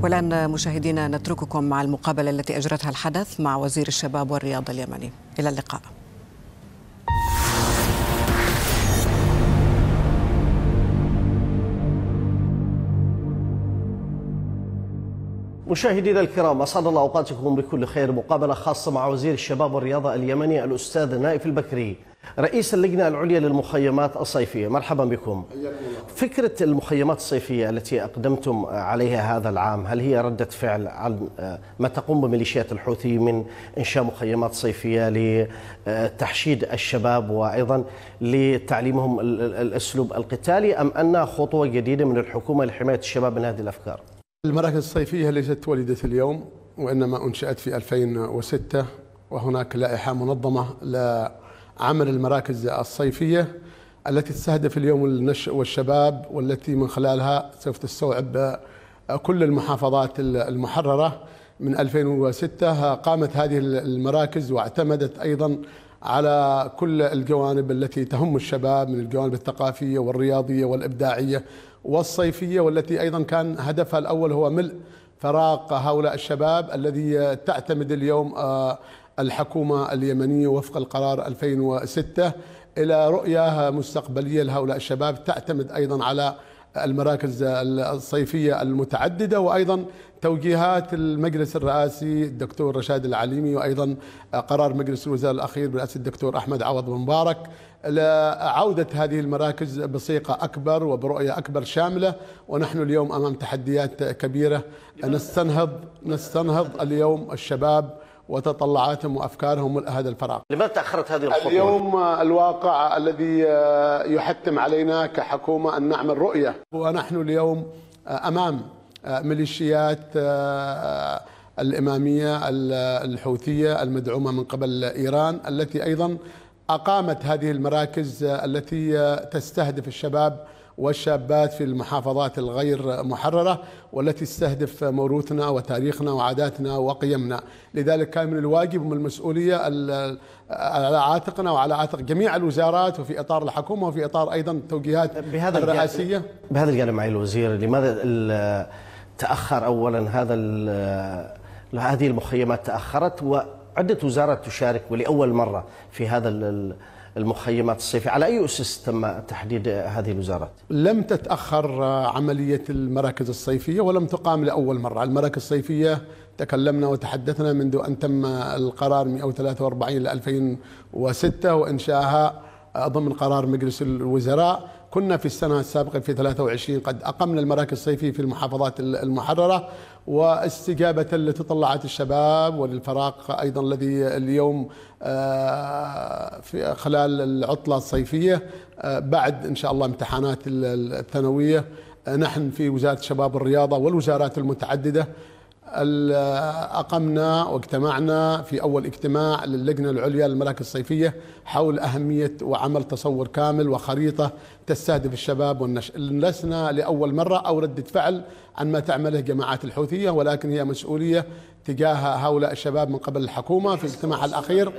والآن مشاهدينا نترككم مع المقابلة التي أجرتها الحدث مع وزير الشباب والرياضة اليمني إلى اللقاء مشاهدينا الكرام اسعد الله اوقاتكم بكل خير مقابله خاصه مع وزير الشباب والرياضه اليمني الاستاذ نائف البكري رئيس اللجنه العليا للمخيمات الصيفيه مرحبا بكم فكره المخيمات الصيفيه التي اقدمتم عليها هذا العام هل هي رده فعل عن ما تقوم بميليشيات الحوثي من انشاء مخيمات صيفيه لتحشيد الشباب وايضا لتعليمهم الاسلوب القتالي ام انها خطوه جديده من الحكومه لحمايه الشباب من هذه الافكار المراكز الصيفية ليست ولدت اليوم وإنما أنشأت في 2006 وهناك لائحة منظمة لعمل المراكز الصيفية التي تستهدف اليوم النشء والشباب والتي من خلالها سوف تستوعب كل المحافظات المحررة من 2006 قامت هذه المراكز واعتمدت أيضا على كل الجوانب التي تهم الشباب من الجوانب الثقافية والرياضية والإبداعية والصيفية والتي أيضا كان هدفها الأول هو ملء فراق هؤلاء الشباب الذي تعتمد اليوم آه، الحكومة اليمنية وفق القرار 2006 إلى رؤية مستقبلية لهؤلاء الشباب تعتمد أيضا على المراكز الصيفية المتعددة وأيضا توجيهات المجلس الرئاسي الدكتور رشاد العليمي وأيضا قرار مجلس الوزراء الأخير برئاسة الدكتور أحمد عوض مبارك لعودة هذه المراكز بصيغة أكبر وبرؤية أكبر شاملة ونحن اليوم أمام تحديات كبيرة نستنهض نستنهض اليوم الشباب وتطلعاتهم وافكارهم هذا الفراغ. لماذا تاخرت هذه الخطوه؟ اليوم الواقع الذي يحتم علينا كحكومه ان نعمل رؤيه. ونحن اليوم امام ميليشيات الاماميه الحوثيه المدعومه من قبل ايران التي ايضا أقامت هذه المراكز التي تستهدف الشباب والشابات في المحافظات الغير محررة والتي تستهدف موروثنا وتاريخنا وعاداتنا وقيمنا لذلك كان من الواجب ومن المسؤولية على عاتقنا وعلى عاتق جميع الوزارات وفي إطار الحكومة وفي إطار أيضا التوجيهات بهذا الرئاسية بهذا الجانب معي الوزير لماذا تأخر أولا هذا هذه المخيمات تأخرت و عدة وزارات تشارك ولأول مرة في هذا المخيمات الصيفية على أي أسس تم تحديد هذه الوزارات؟ لم تتأخر عملية المراكز الصيفية ولم تقام لأول مرة المراكز الصيفية تكلمنا وتحدثنا منذ أن تم القرار 143 ل 2006 وإنشائها ضمن قرار مجلس الوزراء كنا في السنة السابقة في 23 قد أقمنا المراكز الصيفية في المحافظات المحررة واستجابة التي طلعت الشباب والفراق أيضا الذي اليوم آه، في خلال العطلة الصيفية آه، بعد إن شاء الله امتحانات الثانوية آه، نحن في وزارة الشباب والرياضة والوزارات المتعددة أقمنا واجتمعنا في أول اجتماع للجنة العليا للمراكز الصيفية حول أهمية وعمل تصور كامل وخريطة تستهدف الشباب والنشأ لسنا لأول مرة أو ردة فعل عن ما تعمله جماعات الحوثية ولكن هي مسؤولية تجاه هؤلاء الشباب من قبل الحكومة في الاجتماع الأخير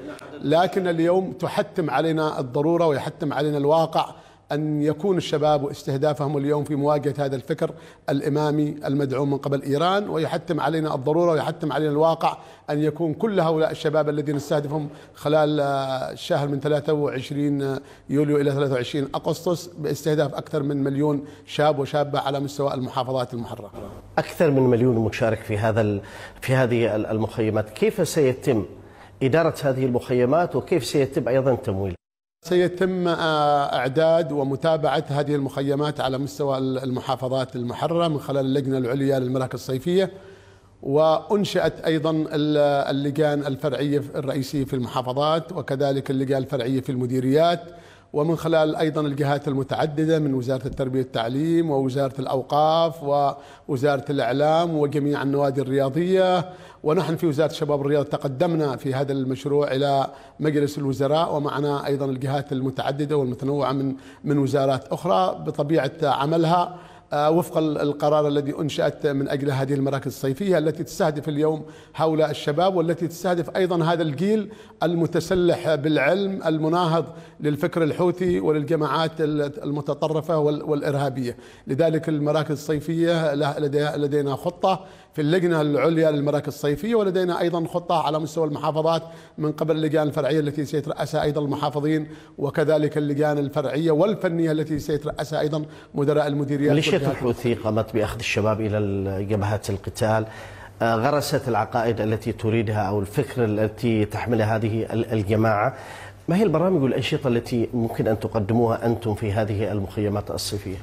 لكن اليوم تحتم علينا الضرورة ويحتم علينا الواقع أن يكون الشباب واستهدافهم اليوم في مواجهة هذا الفكر الإمامي المدعوم من قبل إيران ويحتم علينا الضرورة ويحتم علينا الواقع أن يكون كل هؤلاء الشباب الذين نستهدفهم خلال آه، الشهر من 23 آه، يوليو إلى 23 أغسطس باستهداف أكثر من مليون شاب وشابة على مستوى المحافظات المحررة أكثر من مليون مشارك في هذا في هذه المخيمات كيف سيتم إدارة هذه المخيمات وكيف سيتم أيضا تمويل سيتم آه، اعداد ومتابعه هذه المخيمات على مستوى المحافظات المحرره من خلال اللجنه العليا للمراكز الصيفيه وانشات ايضا اللجان الفرعيه الرئيسيه في المحافظات وكذلك اللجان الفرعيه في المديريات ومن خلال أيضا الجهات المتعددة من وزارة التربية والتعليم ووزارة الأوقاف ووزارة الإعلام وجميع النوادي الرياضية ونحن في وزارة الشباب والرياضة تقدمنا في هذا المشروع إلى مجلس الوزراء ومعنا أيضا الجهات المتعددة والمتنوعة من من وزارات أخرى بطبيعة عملها آه، وفق القرار الذي انشات من اجل هذه المراكز الصيفيه التي تستهدف اليوم هؤلاء الشباب والتي تستهدف ايضا هذا الجيل المتسلح بالعلم المناهض للفكر الحوثي وللجماعات المتطرفه والارهابيه، لذلك المراكز الصيفيه لدينا خطه في اللجنة العليا للمراكز الصيفية ولدينا أيضا خطة على مستوى المحافظات من قبل اللجان الفرعية التي سيترأسها أيضا المحافظين وكذلك اللجان الفرعية والفنية التي سيترأسها أيضا مدراء المديريات ميليشيات الحوثي قامت بأخذ الشباب إلى جبهات القتال آه، غرست العقائد التي تريدها أو الفكر التي تحملها هذه الجماعة ما هي البرامج والأنشطة التي ممكن أن تقدموها أنتم في هذه المخيمات الصيفية؟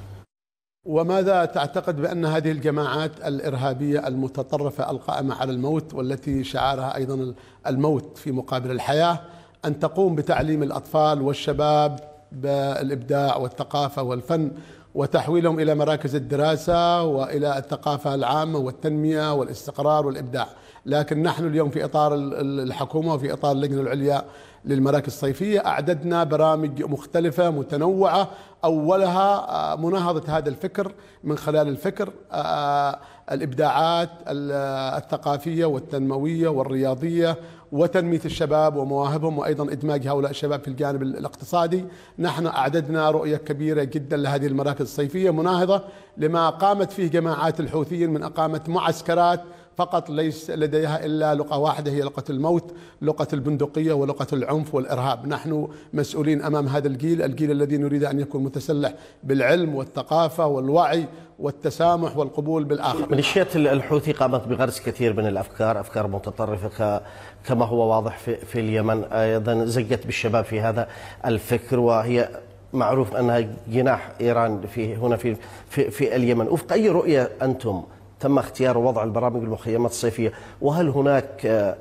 وماذا تعتقد بأن هذه الجماعات الإرهابية المتطرفة القائمة على الموت والتي شعارها أيضا الموت في مقابل الحياة أن تقوم بتعليم الأطفال والشباب بالإبداع والثقافة والفن وتحويلهم الى مراكز الدراسه والى الثقافه العامه والتنميه والاستقرار والابداع، لكن نحن اليوم في اطار الحكومه وفي اطار اللجنه العليا للمراكز الصيفيه اعددنا برامج مختلفه متنوعه اولها آه، مناهضه هذا الفكر من خلال الفكر آه، آه، الابداعات الثقافيه والتنمويه والرياضيه وتنميه الشباب ومواهبهم وايضا ادماج هؤلاء الشباب في الجانب الاقتصادي، نحن اعددنا رؤيه كبيره جدا لهذه المراكز الصيفيه مناهضه لما قامت فيه جماعات الحوثيين من اقامه معسكرات فقط ليس لديها إلا لغه واحدة هي لغه الموت لغه البندقية ولغه العنف والإرهاب نحن مسؤولين أمام هذا الجيل الجيل الذي نريد أن يكون متسلح بالعلم والثقافة والوعي والتسامح والقبول بالآخر ميليشيات الحوثي قامت بغرس كثير من الأفكار أفكار متطرفة كما هو واضح في, في اليمن أيضا زجت بالشباب في هذا الفكر وهي معروف أنها جناح إيران في هنا في, في, في اليمن وفق أي رؤية أنتم تم اختيار وضع البرامج المخيمات الصيفية وهل هناك آه،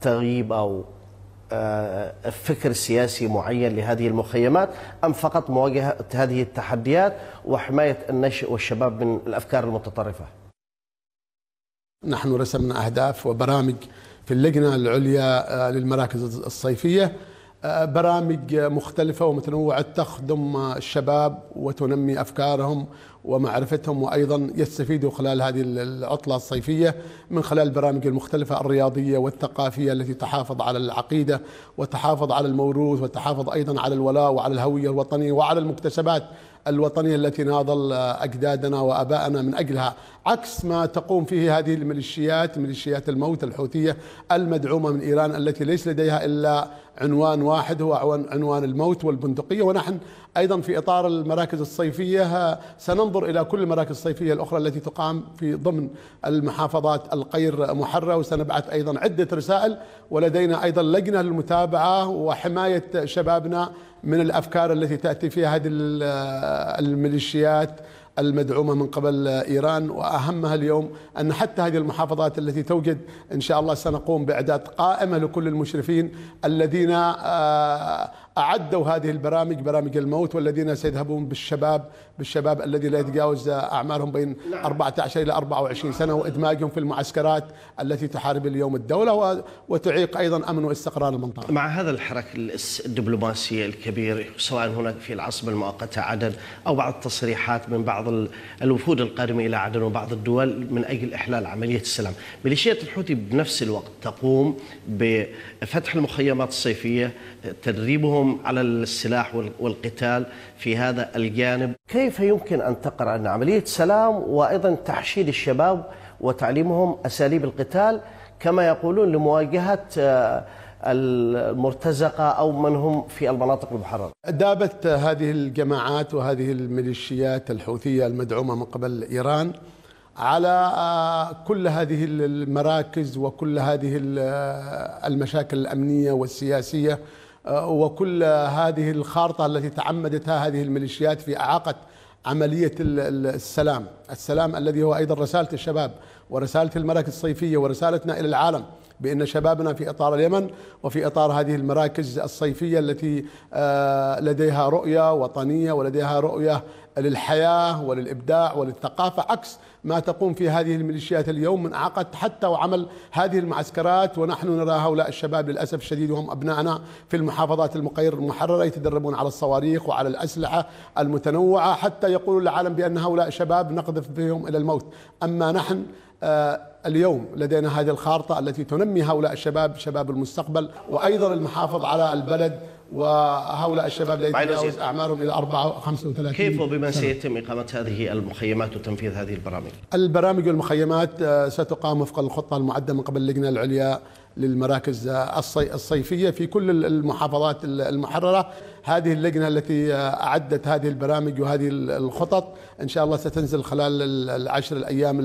تغييب أو آه، فكر سياسي معين لهذه المخيمات أم فقط مواجهة هذه التحديات وحماية النشء والشباب من الأفكار المتطرفة نحن رسمنا أهداف وبرامج في اللجنة العليا آه، للمراكز الصيفية برامج مختلفة ومتنوعة تخدم الشباب وتنمي أفكارهم ومعرفتهم وأيضا يستفيدوا خلال هذه العطلة الصيفية من خلال البرامج المختلفة الرياضية والثقافية التي تحافظ على العقيدة وتحافظ على الموروث وتحافظ أيضا على الولاء وعلى الهوية الوطنية وعلى المكتسبات الوطنية التي ناضل أجدادنا وأبائنا من أجلها عكس ما تقوم فيه هذه الميليشيات ميليشيات الموت الحوثية المدعومة من إيران التي ليس لديها إلا عنوان واحد هو عنوان الموت والبندقية ونحن أيضا في إطار المراكز الصيفية سننظر إلى كل المراكز الصيفية الأخرى التي تقام في ضمن المحافظات القير محرة وسنبعث أيضا عدة رسائل ولدينا أيضا لجنة للمتابعة وحماية شبابنا من الأفكار التي تأتي فيها هذه الميليشيات المدعومه من قبل ايران واهمها اليوم ان حتى هذه المحافظات التي توجد ان شاء الله سنقوم باعداد قائمه لكل المشرفين الذين آه، أعدوا هذه البرامج برامج الموت والذين سيذهبون بالشباب بالشباب الذي لا يتجاوز أعمارهم بين 14 نعم. إلى 24 سنة وإدماجهم في المعسكرات التي تحارب اليوم الدولة وتعيق أيضا أمن واستقرار المنطقة مع هذا الحراك الدبلوماسي الكبير سواء هناك في العاصمة المؤقتة عدن أو بعض التصريحات من بعض الوفود القادمة إلى عدن وبعض الدول من أجل إحلال عملية السلام ميليشيات الحوثي بنفس الوقت تقوم بفتح المخيمات الصيفية تدريبهم على السلاح والقتال في هذا الجانب كيف يمكن أن تقرأ أن عملية سلام وأيضا تحشيد الشباب وتعليمهم أساليب القتال كما يقولون لمواجهة آه، المرتزقة أو من هم في المناطق المحررة دابت هذه الجماعات وهذه الميليشيات الحوثية المدعومة من قبل إيران على آه، كل هذه المراكز وكل هذه آه، المشاكل الأمنية والسياسية آه، وكل هذه الخارطة التي تعمدتها هذه الميليشيات في إعاقة عملية السلام السلام الذي هو أيضا رسالة الشباب ورسالة المراكز الصيفية ورسالتنا إلى العالم بأن شبابنا في إطار اليمن وفي إطار هذه المراكز الصيفية التي آه، لديها رؤية وطنية ولديها رؤية للحياة وللإبداع وللثقافة عكس ما تقوم في هذه الميليشيات اليوم من عقد حتى وعمل هذه المعسكرات ونحن نرى هؤلاء الشباب للأسف الشديد وهم أبنائنا في المحافظات المقير المحررة يتدربون على الصواريخ وعلى الأسلحة المتنوعة حتى يقول العالم بأن هؤلاء شباب نقذف بهم إلى الموت أما نحن آه، اليوم لدينا هذه الخارطة التي تنمي هؤلاء الشباب شباب المستقبل وأيضا المحافظ على البلد وهؤلاء الشباب لا يتجاوز اعمارهم الى 4 35 كيف وبما سيتم اقامه هذه المخيمات وتنفيذ هذه البرامج؟ البرامج والمخيمات آه، ستقام وفق الخطه المعده من قبل اللجنه العليا للمراكز آه، الصيفيه في كل المحافظات المحرره، هذه اللجنه التي آه، اعدت هذه البرامج وهذه الخطط ان شاء الله ستنزل خلال العشر الايام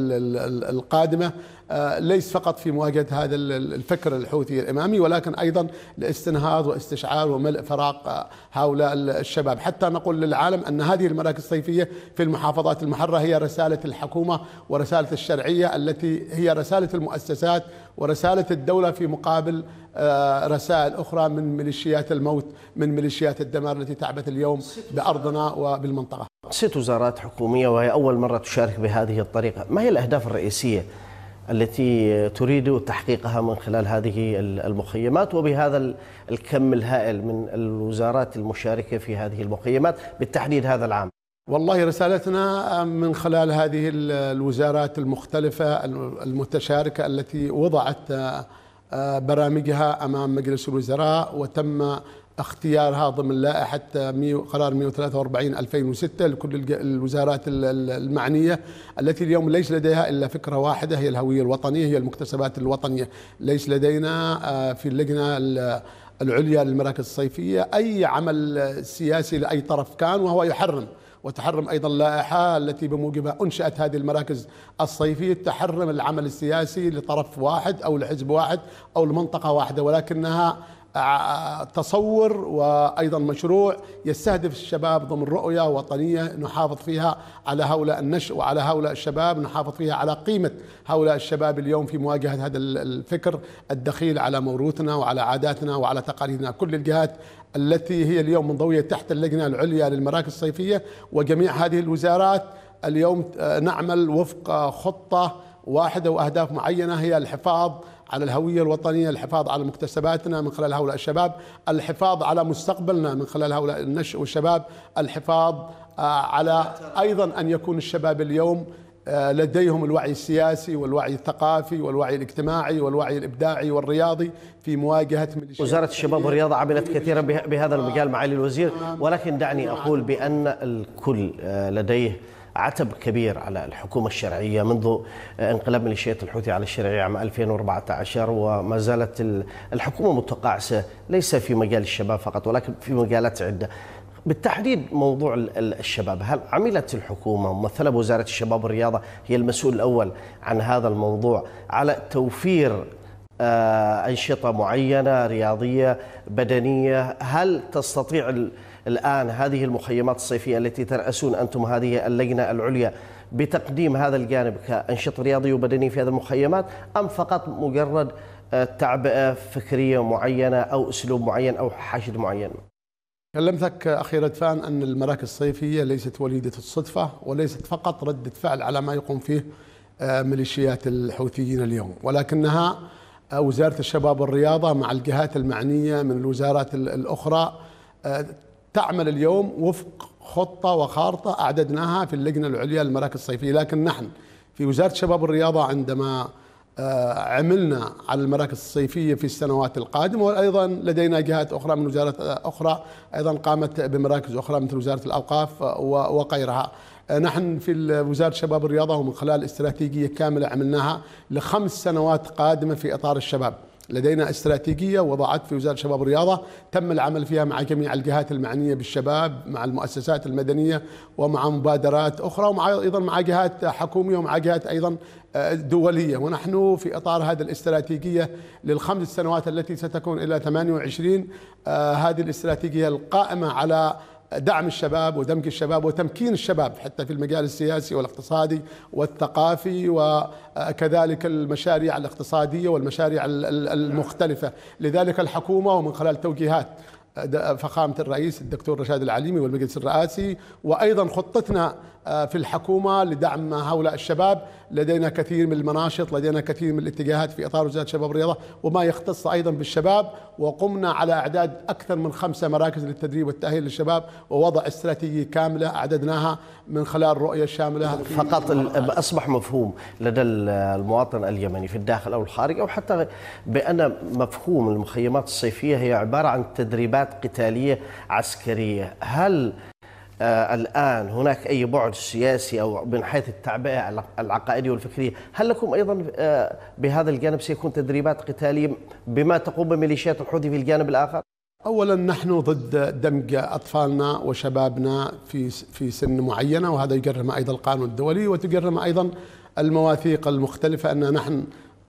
القادمه آه، ليس فقط في مواجهة هذا الفكر الحوثي الإمامي ولكن أيضا لاستنهاض واستشعار وملء فراغ آه، هؤلاء الشباب حتى نقول للعالم أن هذه المراكز الصيفية في المحافظات المحرة هي رسالة الحكومة ورسالة الشرعية التي هي رسالة المؤسسات ورسالة الدولة في مقابل آه، رسائل أخرى من ميليشيات الموت من ميليشيات الدمار التي تعبث اليوم بأرضنا وبالمنطقة ست وزارات حكومية وهي أول مرة تشارك بهذه الطريقة ما هي الأهداف الرئيسية التي تريد تحقيقها من خلال هذه المخيمات وبهذا الكم الهائل من الوزارات المشاركة في هذه المخيمات بالتحديد هذا العام والله رسالتنا من خلال هذه الوزارات المختلفة المتشاركة التي وضعت آه، آه، برامجها أمام مجلس الوزراء وتم اختيارها ضمن لائحة قرار 143 2006 لكل الوزارات المعنية التي اليوم ليس لديها إلا فكرة واحدة هي الهوية الوطنية هي المكتسبات الوطنية ليس لدينا آه، في اللجنة العليا للمراكز الصيفية أي عمل سياسي لأي طرف كان وهو يحرم وتحرم ايضا اللائحه التي بموجبها انشات هذه المراكز الصيفيه تحرم العمل السياسي لطرف واحد او لحزب واحد او لمنطقه واحده ولكنها تصور وايضا مشروع يستهدف الشباب ضمن رؤيه وطنيه نحافظ فيها على هؤلاء النشء وعلى هؤلاء الشباب نحافظ فيها على قيمه هؤلاء الشباب اليوم في مواجهه هذا الفكر الدخيل على موروثنا وعلى عاداتنا وعلى تقاليدنا كل الجهات التي هي اليوم منضويه تحت اللجنه العليا للمراكز الصيفيه وجميع هذه الوزارات اليوم آه، نعمل وفق آه، خطه واحده واهداف معينه هي الحفاظ على الهوية الوطنية الحفاظ على مكتسباتنا من خلال هؤلاء الشباب الحفاظ على مستقبلنا من خلال هؤلاء النشء والشباب الحفاظ آه، على أيضا أن يكون الشباب اليوم آه، لديهم الوعي السياسي والوعي الثقافي والوعي الاجتماعي والوعي الابداعي والرياضي في مواجهه وزاره الشباب والرياضه عملت كثيرا بهذا المجال معالي الوزير آه. ولكن دعني اقول بان الكل لديه عتب كبير على الحكومة الشرعية منذ انقلاب ميليشيات الحوثي على الشرعية عام 2014 وما زالت الحكومة متقاعسة ليس في مجال الشباب فقط ولكن في مجالات عدة بالتحديد موضوع الشباب هل عملت الحكومة ممثلة بوزارة الشباب والرياضة هي المسؤول الأول عن هذا الموضوع على توفير آه، أنشطة معينة رياضية بدنية هل تستطيع الآن هذه المخيمات الصيفية التي ترأسون أنتم هذه اللجنة العليا بتقديم هذا الجانب كأنشطة رياضية وبدنية في هذه المخيمات أم فقط مجرد آه، تعبئة آه، فكرية معينة أو أسلوب معين أو حشد معين كلمتك اخي ردفان ان المراكز الصيفيه ليست وليده الصدفه وليست فقط رده فعل على ما يقوم فيه آه، ميليشيات الحوثيين اليوم ولكنها وزاره الشباب والرياضه مع الجهات المعنيه من الوزارات الاخرى تعمل اليوم وفق خطة وخارطة أعددناها في اللجنة العليا للمراكز الصيفية لكن نحن في وزارة شباب الرياضة عندما آه، عملنا على المراكز الصيفية في السنوات القادمة وأيضا لدينا جهات أخرى من وزارة آه، أخرى أيضا قامت بمراكز أخرى مثل وزارة الأوقاف آه، وغيرها نحن في وزارة شباب الرياضة ومن خلال استراتيجية كاملة عملناها لخمس سنوات قادمة في إطار الشباب لدينا استراتيجية وضعت في وزارة الشباب والرياضة تم العمل فيها مع جميع الجهات المعنية بالشباب مع المؤسسات المدنية ومع مبادرات أخرى ومع أيضا مع جهات حكومية ومع جهات أيضا آه، دولية ونحن في إطار هذه الاستراتيجية للخمس سنوات التي ستكون إلى 28 آه، هذه الاستراتيجية القائمة على دعم الشباب ودمج الشباب وتمكين الشباب حتى في المجال السياسي والاقتصادي والثقافي وكذلك المشاريع الاقتصادية والمشاريع المختلفة لذلك الحكومة ومن خلال توجيهات فخامة الرئيس الدكتور رشاد العليمي والمجلس الرئاسي وأيضا خطتنا آه، في الحكومة لدعم هؤلاء الشباب لدينا كثير من المناشط لدينا كثير من الاتجاهات في إطار وزارة شباب الرياضة وما يختص أيضا بالشباب وقمنا على إعداد أكثر من خمسة مراكز للتدريب والتأهيل للشباب ووضع استراتيجية كاملة أعددناها من خلال رؤية شاملة فقط أصبح مفهوم لدى المواطن اليمني في الداخل أو الخارج أو حتى بأن مفهوم المخيمات الصيفية هي عبارة عن تدريبات قتالية عسكرية هل آه الآن هناك أي بعد سياسي أو من حيث التعبئة العقائدية والفكرية هل لكم أيضا آه بهذا الجانب سيكون تدريبات قتالية بما تقوم بميليشيات الحوثي في الجانب الآخر؟ اولا نحن ضد دمج اطفالنا وشبابنا في في سن معينه وهذا يجرم ايضا القانون الدولي وتجرم ايضا المواثيق المختلفه ان نحن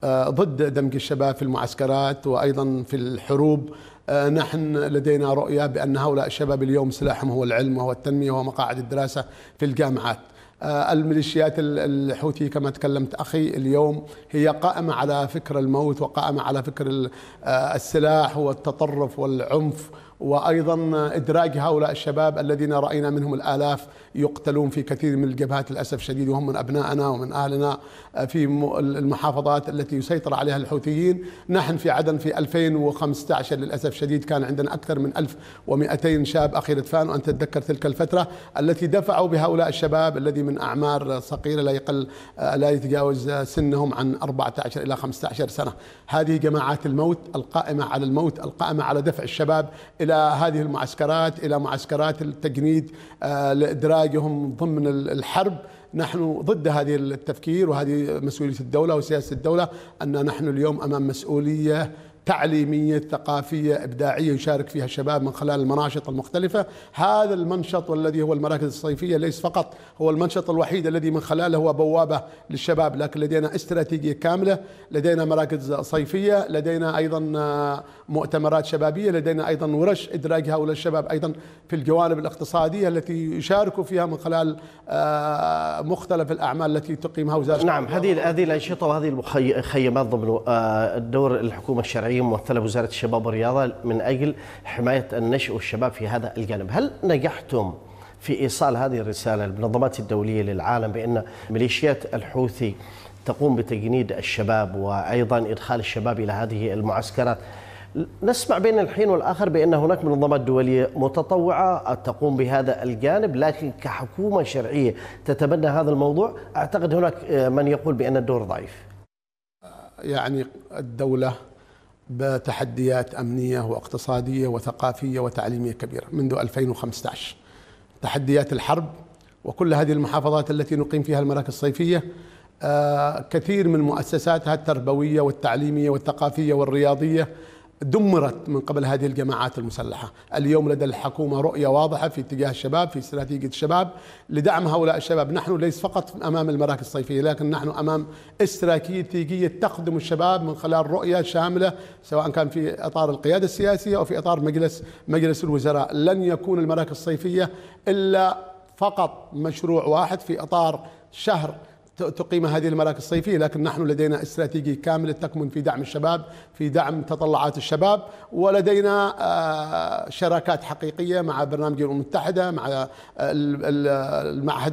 آه، ضد دمج الشباب في المعسكرات وايضا في الحروب آه، نحن لدينا رؤية بأن هؤلاء الشباب اليوم سلاحهم هو العلم وهو التنمية ومقاعد الدراسة في الجامعات آه، الميليشيات الحوثي كما تكلمت أخي اليوم هي قائمة على فكر الموت وقائمة على فكر آه، السلاح والتطرف والعنف وايضا ادراج هؤلاء الشباب الذين راينا منهم الالاف يقتلون في كثير من الجبهات للاسف الشديد وهم من ابنائنا ومن اهلنا آه، في المحافظات التي يسيطر عليها الحوثيين، نحن في عدن في 2015 للاسف الشديد كان عندنا اكثر من 1200 شاب اخير ردفان وانت تتذكر تلك الفتره التي دفعوا بهؤلاء الشباب الذي من اعمار صغيره لا يقل آه، لا يتجاوز آه، سنهم عن 14 الى 15 سنه، هذه جماعات الموت القائمه على الموت القائمه على دفع الشباب الى هذه المعسكرات الى معسكرات التجنيد آه، لادراجهم ضمن الحرب نحن ضد هذه التفكير وهذه مسؤوليه الدوله وسياسه الدوله ان نحن اليوم امام مسؤوليه تعليمية ثقافية إبداعية يشارك فيها الشباب من خلال المناشط المختلفة هذا المنشط والذي هو المراكز الصيفية ليس فقط هو المنشط الوحيد الذي من خلاله هو بوابة للشباب لكن لدينا استراتيجية كاملة لدينا مراكز صيفية لدينا أيضا آه، مؤتمرات شبابية لدينا أيضا ورش إدراج هؤلاء الشباب أيضا في الجوانب الاقتصادية التي يشاركوا فيها من خلال آه، مختلف الأعمال التي تقيمها وزارة نعم هذه هذه الأنشطة وهذه المخيمات ضمن آه، دور الحكومة الشرعية الرئية ممثلة بوزارة الشباب والرياضة من أجل حماية النشء والشباب في هذا الجانب هل نجحتم في إيصال هذه الرسالة للمنظمات الدولية للعالم بأن ميليشيات الحوثي تقوم بتجنيد الشباب وأيضا إدخال الشباب إلى هذه المعسكرات نسمع بين الحين والآخر بأن هناك منظمات دولية متطوعة تقوم بهذا الجانب لكن كحكومة شرعية تتبنى هذا الموضوع أعتقد هناك من يقول بأن الدور ضعيف يعني الدولة بتحديات أمنية واقتصادية وثقافية وتعليمية كبيرة منذ 2015 تحديات الحرب وكل هذه المحافظات التي نقيم فيها المراكز الصيفية آه، كثير من مؤسساتها التربوية والتعليمية والثقافية والرياضية دمرت من قبل هذه الجماعات المسلحة اليوم لدى الحكومة رؤية واضحة في اتجاه الشباب في استراتيجية الشباب لدعم هؤلاء الشباب نحن ليس فقط أمام المراكز الصيفية لكن نحن أمام استراتيجية تخدم الشباب من خلال رؤية شاملة سواء كان في إطار القيادة السياسية أو في إطار مجلس مجلس الوزراء لن يكون المراكز الصيفية إلا فقط مشروع واحد في إطار شهر تقيم هذه المراكز الصيفيه لكن نحن لدينا استراتيجيه كامله تكمن في دعم الشباب في دعم تطلعات الشباب ولدينا آه، شراكات حقيقيه مع برنامج الامم المتحده مع المعهد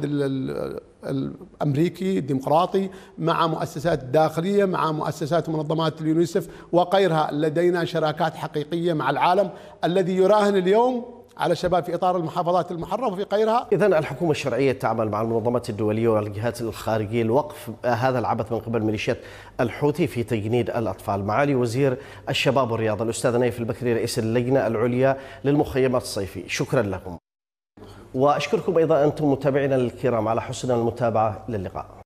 الامريكي الديمقراطي مع مؤسسات داخليه مع مؤسسات منظمات اليونيسف وغيرها لدينا شراكات حقيقيه مع العالم الذي يراهن اليوم على الشباب في اطار المحافظات المحرره وفي غيرها اذا الحكومه الشرعيه تعمل مع المنظمات الدوليه والجهات الخارجيه لوقف هذا العبث من قبل ميليشيات الحوثي في تجنيد الاطفال معالي وزير الشباب والرياضه الاستاذ نايف البكري رئيس اللجنه العليا للمخيمات الصيفي شكرا لكم واشكركم ايضا انتم متابعينا الكرام على حسن المتابعه للقاء